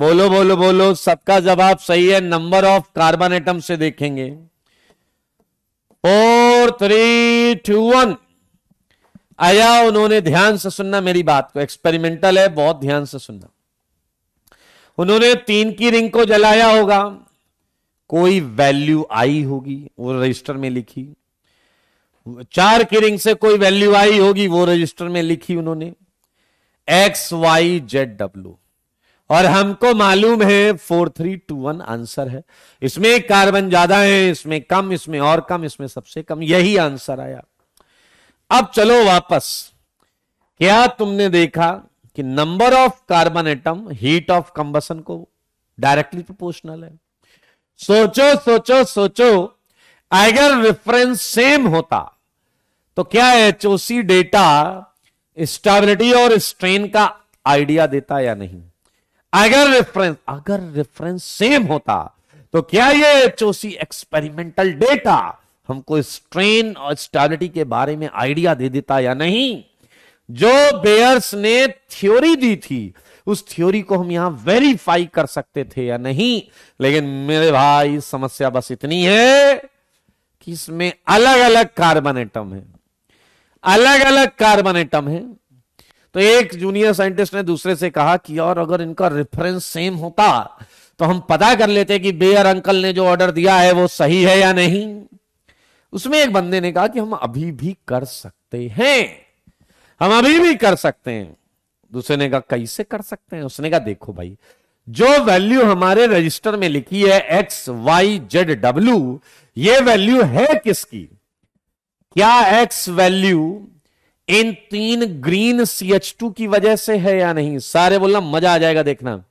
बोलो बोलो बोलो सबका जवाब सही है नंबर ऑफ कार्बन एटम से देखेंगे फोर थ्री टू वन आया उन्होंने ध्यान से सुनना मेरी बात को एक्सपेरिमेंटल है बहुत ध्यान से सुनना उन्होंने तीन की रिंग को जलाया होगा कोई वैल्यू आई होगी वो रजिस्टर में लिखी चार की रिंग से कोई वैल्यू आई होगी वो रजिस्टर में लिखी उन्होंने एक्स वाई जेड डब्ल्यू और हमको मालूम है four three two one answer है इसमें कार्बन ज्यादा है इसमें कम इसमें और कम इसमें सबसे कम यही आंसर आया अब चलो वापस क्या तुमने देखा कि number of carbon atom heat of combustion को डायरेक्टली प्रोपोर्शनल है सोचो सोचो सोचो अगर रेफरेंस सेम होता तो क्या एचओसी डेटा स्टेबिलिटी और स्ट्रेन का आइडिया देता या नहीं अगर रेफरेंस अगर रेफरेंस सेम होता तो क्या ये चौसी एक्सपेरिमेंटल डेटा हमको स्ट्रेन और स्टेबिलिटी के बारे में आइडिया दे देता या नहीं जो बेयर्स ने थ्योरी दी थी उस थ्योरी को हम यहां वेरीफाई कर सकते थे या नहीं लेकिन मेरे भाई समस्या बस इतनी है कि इसमें अलग अलग कार्बन एटम है अलग अलग कार्बन एटम है तो एक जूनियर साइंटिस्ट ने दूसरे से कहा कि और अगर इनका रेफरेंस सेम होता तो हम पता कर लेते कि बेयर अंकल ने जो ऑर्डर दिया है वो सही है या नहीं उसमें एक बंदे ने कहा कि हम अभी भी कर सकते हैं हम अभी भी कर सकते हैं दूसरे ने कहा कैसे कर सकते हैं उसने कहा देखो भाई जो वैल्यू हमारे रजिस्टर में लिखी है एक्स वाई जेड डब्ल्यू ये वैल्यू है किसकी क्या एक्स वैल्यू इन तीन ग्रीन सी एच टू की वजह से है या नहीं सारे बोलना मजा आ जाएगा देखना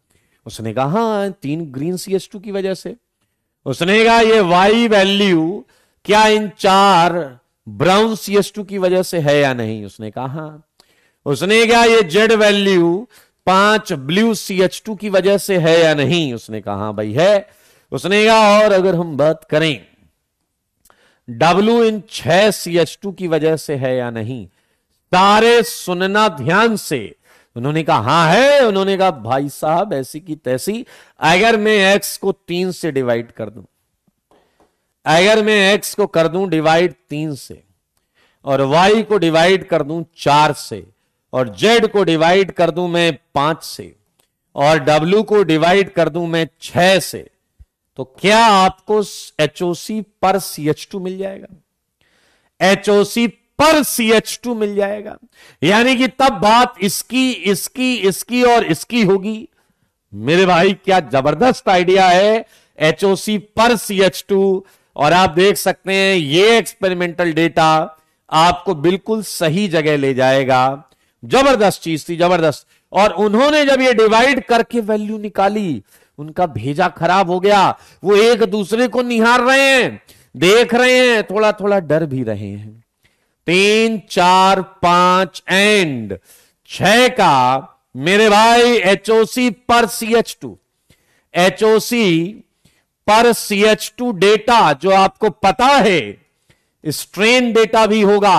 उसने कहा हाँ तीन ग्रीन सी एच टू की वजह से उसने कहा ये वाई वैल्यू क्या इन चार ब्राउन सी एच टू की वजह से है या नहीं उसने कहा हाँ उसने कहा ये जेड वैल्यू पांच ब्लू सी एच टू की वजह से है या नहीं उसने कहा हाँ भाई है उसने कहा और अगर हम बात करें डब्लू इन छह सी एच टू की वजह से है या नहीं तारे सुनना ध्यान से उन्होंने कहा हा है उन्होंने कहा भाई साहब ऐसी की तैसी अगर मैं एक्स को तीन से डिवाइड कर दूं अगर मैं एक्स को कर दूं डिवाइड तीन से और वाई को डिवाइड कर दूं चार से और जेड को डिवाइड कर दूं मैं पांच से और डब्ल्यू को डिवाइड कर दूं मैं छह से तो क्या आपको एचओसी पर एच टू मिल जाएगा एचओसी पर सी एच टू मिल जाएगा यानी कि तब बात इसकी इसकी इसकी और इसकी होगी मेरे भाई क्या जबरदस्त आइडिया है सी पर सी एच टू और आप देख सकते हैं ये एक्सपेरिमेंटल डेटा आपको बिल्कुल सही जगह ले जाएगा जबरदस्त चीज थी जबरदस्त और उन्होंने जब ये डिवाइड करके वैल्यू निकाली उनका भेजा खराब हो गया वो एक दूसरे को निहार रहे हैं देख रहे हैं थोड़ा थोड़ा डर भी रहे हैं तीन चार पांच एंड छ का मेरे भाई H O C per C H two H O C per C H to data जो आपको पता है स्ट्रेन डेटा भी होगा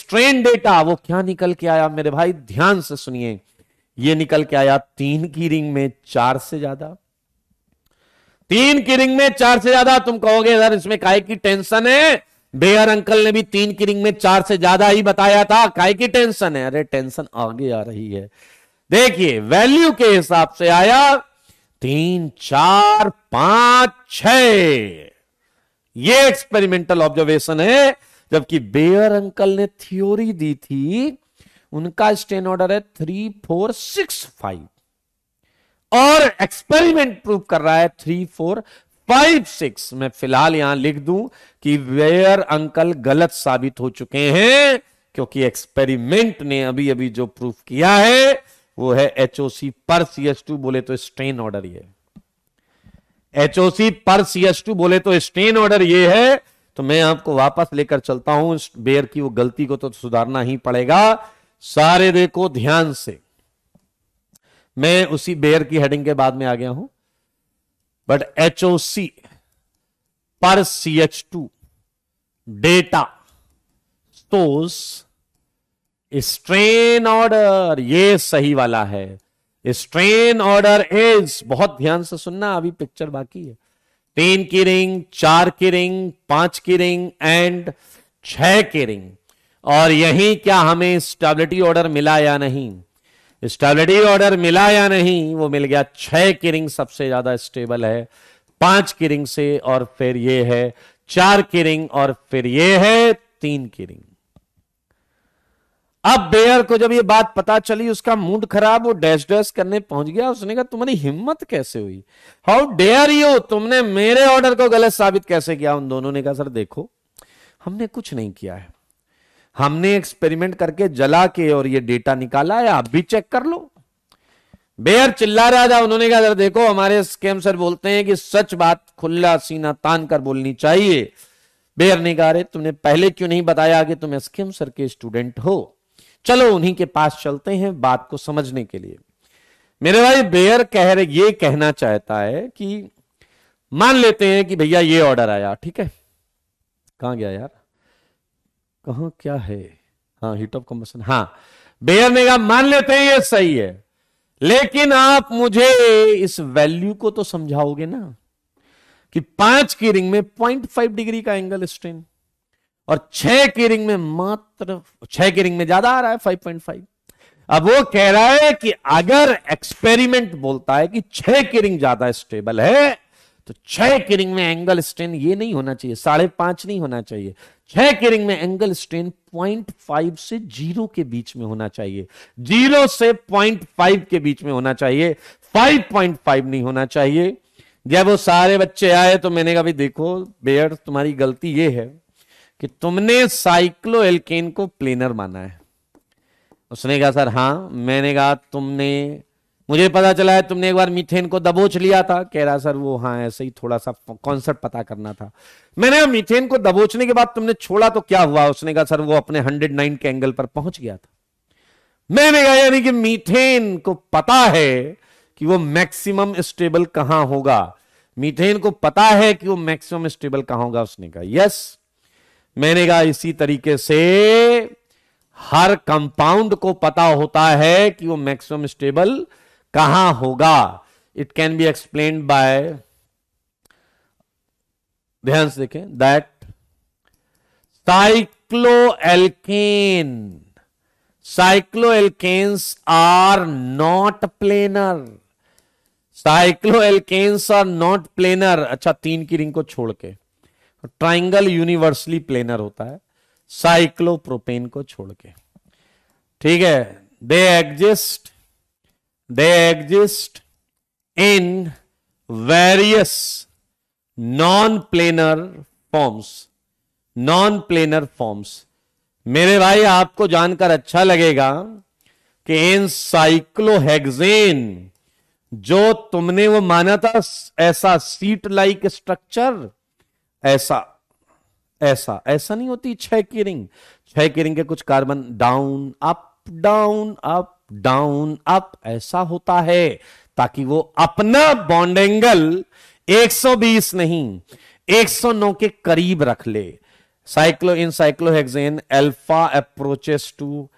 स्ट्रेन डेटा वो क्या निकल के आया मेरे भाई ध्यान से सुनिए ये निकल के आया तीन की रिंग में चार से ज्यादा तीन की रिंग में चार से ज्यादा तुम कहोगे सर इसमें काय की टेंशन है बेयर अंकल ने भी तीन की रिंग में चार से ज्यादा ही बताया था काय की टेंशन है अरे टेंशन आगे आ रही है देखिए वैल्यू के हिसाब से आया तीन चार पांच छ ये एक्सपेरिमेंटल ऑब्जर्वेशन है जबकि बेयर अंकल ने थ्योरी दी थी उनका स्टेन ऑर्डर है थ्री फोर सिक्स फाइव और एक्सपेरिमेंट प्रूव कर रहा है थ्री फोर फाइव सिक्स मैं फिलहाल यहां लिख दूं कि वेयर अंकल गलत साबित हो चुके हैं क्योंकि एक्सपेरिमेंट ने अभी अभी जो प्रूफ किया है वो है सी पर एस टू बोले तो स्ट्रेन ऑर्डर ये सी पर सी एस टू बोले तो स्ट्रेन ऑर्डर ये है तो मैं आपको वापस लेकर चलता हूं बेयर की वो गलती को तो सुधारना ही पड़ेगा सारे देखो ध्यान से मैं उसी बेयर की हेडिंग के बाद में आ गया हूं but HOC per CH2 data stores strain order ये सही वाला है स्ट्रेन ऑर्डर इज बहुत ध्यान से सुनना अभी पिक्चर बाकी है तीन की रिंग चार की रिंग पांच की रिंग एंड छह की रिंग और यही क्या हमें स्टेबिलिटी ऑर्डर मिला या नहीं स्टेबिलिटी ऑर्डर मिला या नहीं वो मिल गया छह की रिंग सबसे ज्यादा स्टेबल है पांच की रिंग से और फिर ये है चार की रिंग और फिर ये है तीन की रिंग अब बेयर को जब ये बात पता चली उसका मूड खराब वो डैश डैश करने पहुंच गया उसने कहा तुम्हारी हिम्मत कैसे हुई हाउ डेयर यू तुमने मेरे ऑर्डर को गलत साबित कैसे किया उन दोनों ने कहा सर देखो हमने कुछ नहीं किया है हमने एक्सपेरिमेंट करके जला के और ये डेटा निकाला है आप भी चेक कर लो बेयर चिल्ला रहा था उन्होंने कहा देखो हमारे स्केम सर बोलते हैं कि सच बात खुला सीना तान कर बोलनी चाहिए बेयर ने कहा तुमने पहले क्यों नहीं बताया कि तुम स्केम सर के स्टूडेंट हो चलो उन्हीं के पास चलते हैं बात को समझने के लिए मेरे भाई बेयर कह रहे ये कहना चाहता है कि मान लेते हैं कि भैया ये ऑर्डर आया ठीक है कहां गया यार कहा क्या है हाँ हीट ऑफ कंबसन हाँ बेयर ने कहा मान लेते हैं ये सही है लेकिन आप मुझे इस वैल्यू को तो समझाओगे ना कि पांच की रिंग में पॉइंट फाइव डिग्री का एंगल स्ट्रेन और छह की रिंग में मात्र छह की रिंग में ज्यादा आ रहा है फाइव पॉइंट फाइव अब वो कह रहा है कि अगर एक्सपेरिमेंट बोलता है कि छह की रिंग ज्यादा स्टेबल है तो छह किरिंग में एंगल स्ट्रेन ये नहीं होना चाहिए साढ़े पांच नहीं होना चाहिए छह किरिंग में एंगल स्ट्रेन पॉइंट फाइव से जीरो के बीच में होना चाहिए जीरो से पॉइंट फाइव के बीच में होना चाहिए फाइव पॉइंट फाइव नहीं होना चाहिए जब वो सारे बच्चे आए तो मैंने कहा देखो बेयर तुम्हारी गलती ये है कि तुमने साइक्लो एल्केन को प्लेनर माना है उसने कहा सर हां मैंने कहा तुमने मुझे पता चला है तुमने एक बार मीथेन को दबोच लिया था कह रहा सर वो हाँ ऐसे ही थोड़ा सा कॉन्सेप्ट पता करना था मैंने मीथेन को दबोचने के बाद तुमने छोड़ा तो क्या हुआ उसने कहा सर वो अपने हंड्रेड नाइन के एंगल पर पहुंच गया था मैंने कहा यानी कि मीथेन को पता है कि वो मैक्सिमम स्टेबल कहां होगा मीथेन को पता है कि वो मैक्सिमम स्टेबल कहां होगा उसने कहा यस मैंने कहा इसी तरीके से हर कंपाउंड को पता होता है कि वो मैक्सिमम स्टेबल कहां होगा it can be explain by ध्यान से देखें that cycloalkanes are not planar alkanes are not planar अच्छा तीन की रिंग को छोड़ के ट्राइंगल यूनिवर्सली प्लेनर होता है साइक्लो प्रोपेन को छोड़ के ठीक है they exist They exist in various non-planar forms. Non-planar forms. मेरे भाई आपको जानकर अच्छा लगेगा कि इन साइक्लोहेक्सेन जो तुमने वो माना था ऐसा सीट लाइक स्ट्रक्चर ऐसा ऐसा ऐसा नहीं होती छह की रिंग छह की रिंग के कुछ carbon down up down up down up ऐसा होता है ताकि वो अपना बॉन्ड एंगल 120 नहीं 109 के करीब रख ले cyclo in cyclohexane alpha approaches to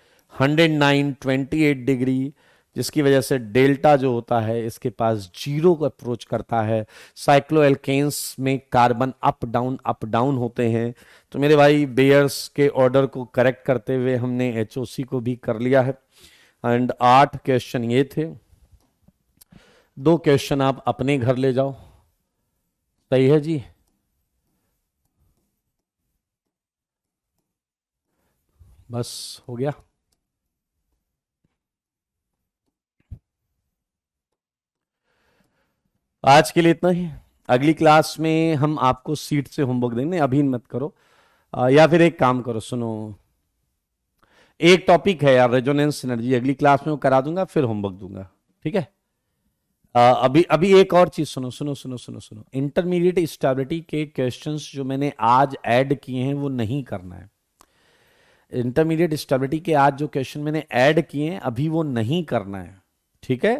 109 28 degree जिसकी वजह से डेल्टा जो होता है इसके पास जीरो को अप्रोच करता है साइक्लो एल्केन्स में carbon up down up down होते हैं तो मेरे भाई बेयर्स के ऑर्डर को करेक्ट करते हुए हमने एच को भी कर लिया है एंड आठ क्वेश्चन ये थे दो क्वेश्चन आप अपने घर ले जाओ सही है जी बस हो गया आज के लिए इतना ही अगली क्लास में हम आपको सीट से होमवर्क देंगे अभी मत करो या फिर एक काम करो सुनो एक टॉपिक है यार रेजोनेंस एनर्जी अगली क्लास में वो करा दूंगा फिर होमवर्क दूंगा ठीक है आ, अभी अभी एक और चीज सुनो सुनो सुनो सुनो सुनो इंटरमीडिएट स्टेबिलिटी के क्वेश्चंस जो मैंने आज ऐड किए हैं वो नहीं करना है इंटरमीडिएट स्टेबिलिटी के आज जो क्वेश्चन मैंने ऐड किए हैं अभी वो नहीं करना है ठीक है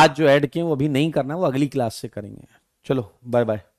आज जो ऐड किए वो अभी नहीं करना है वो अगली क्लास से करेंगे चलो बाय बाय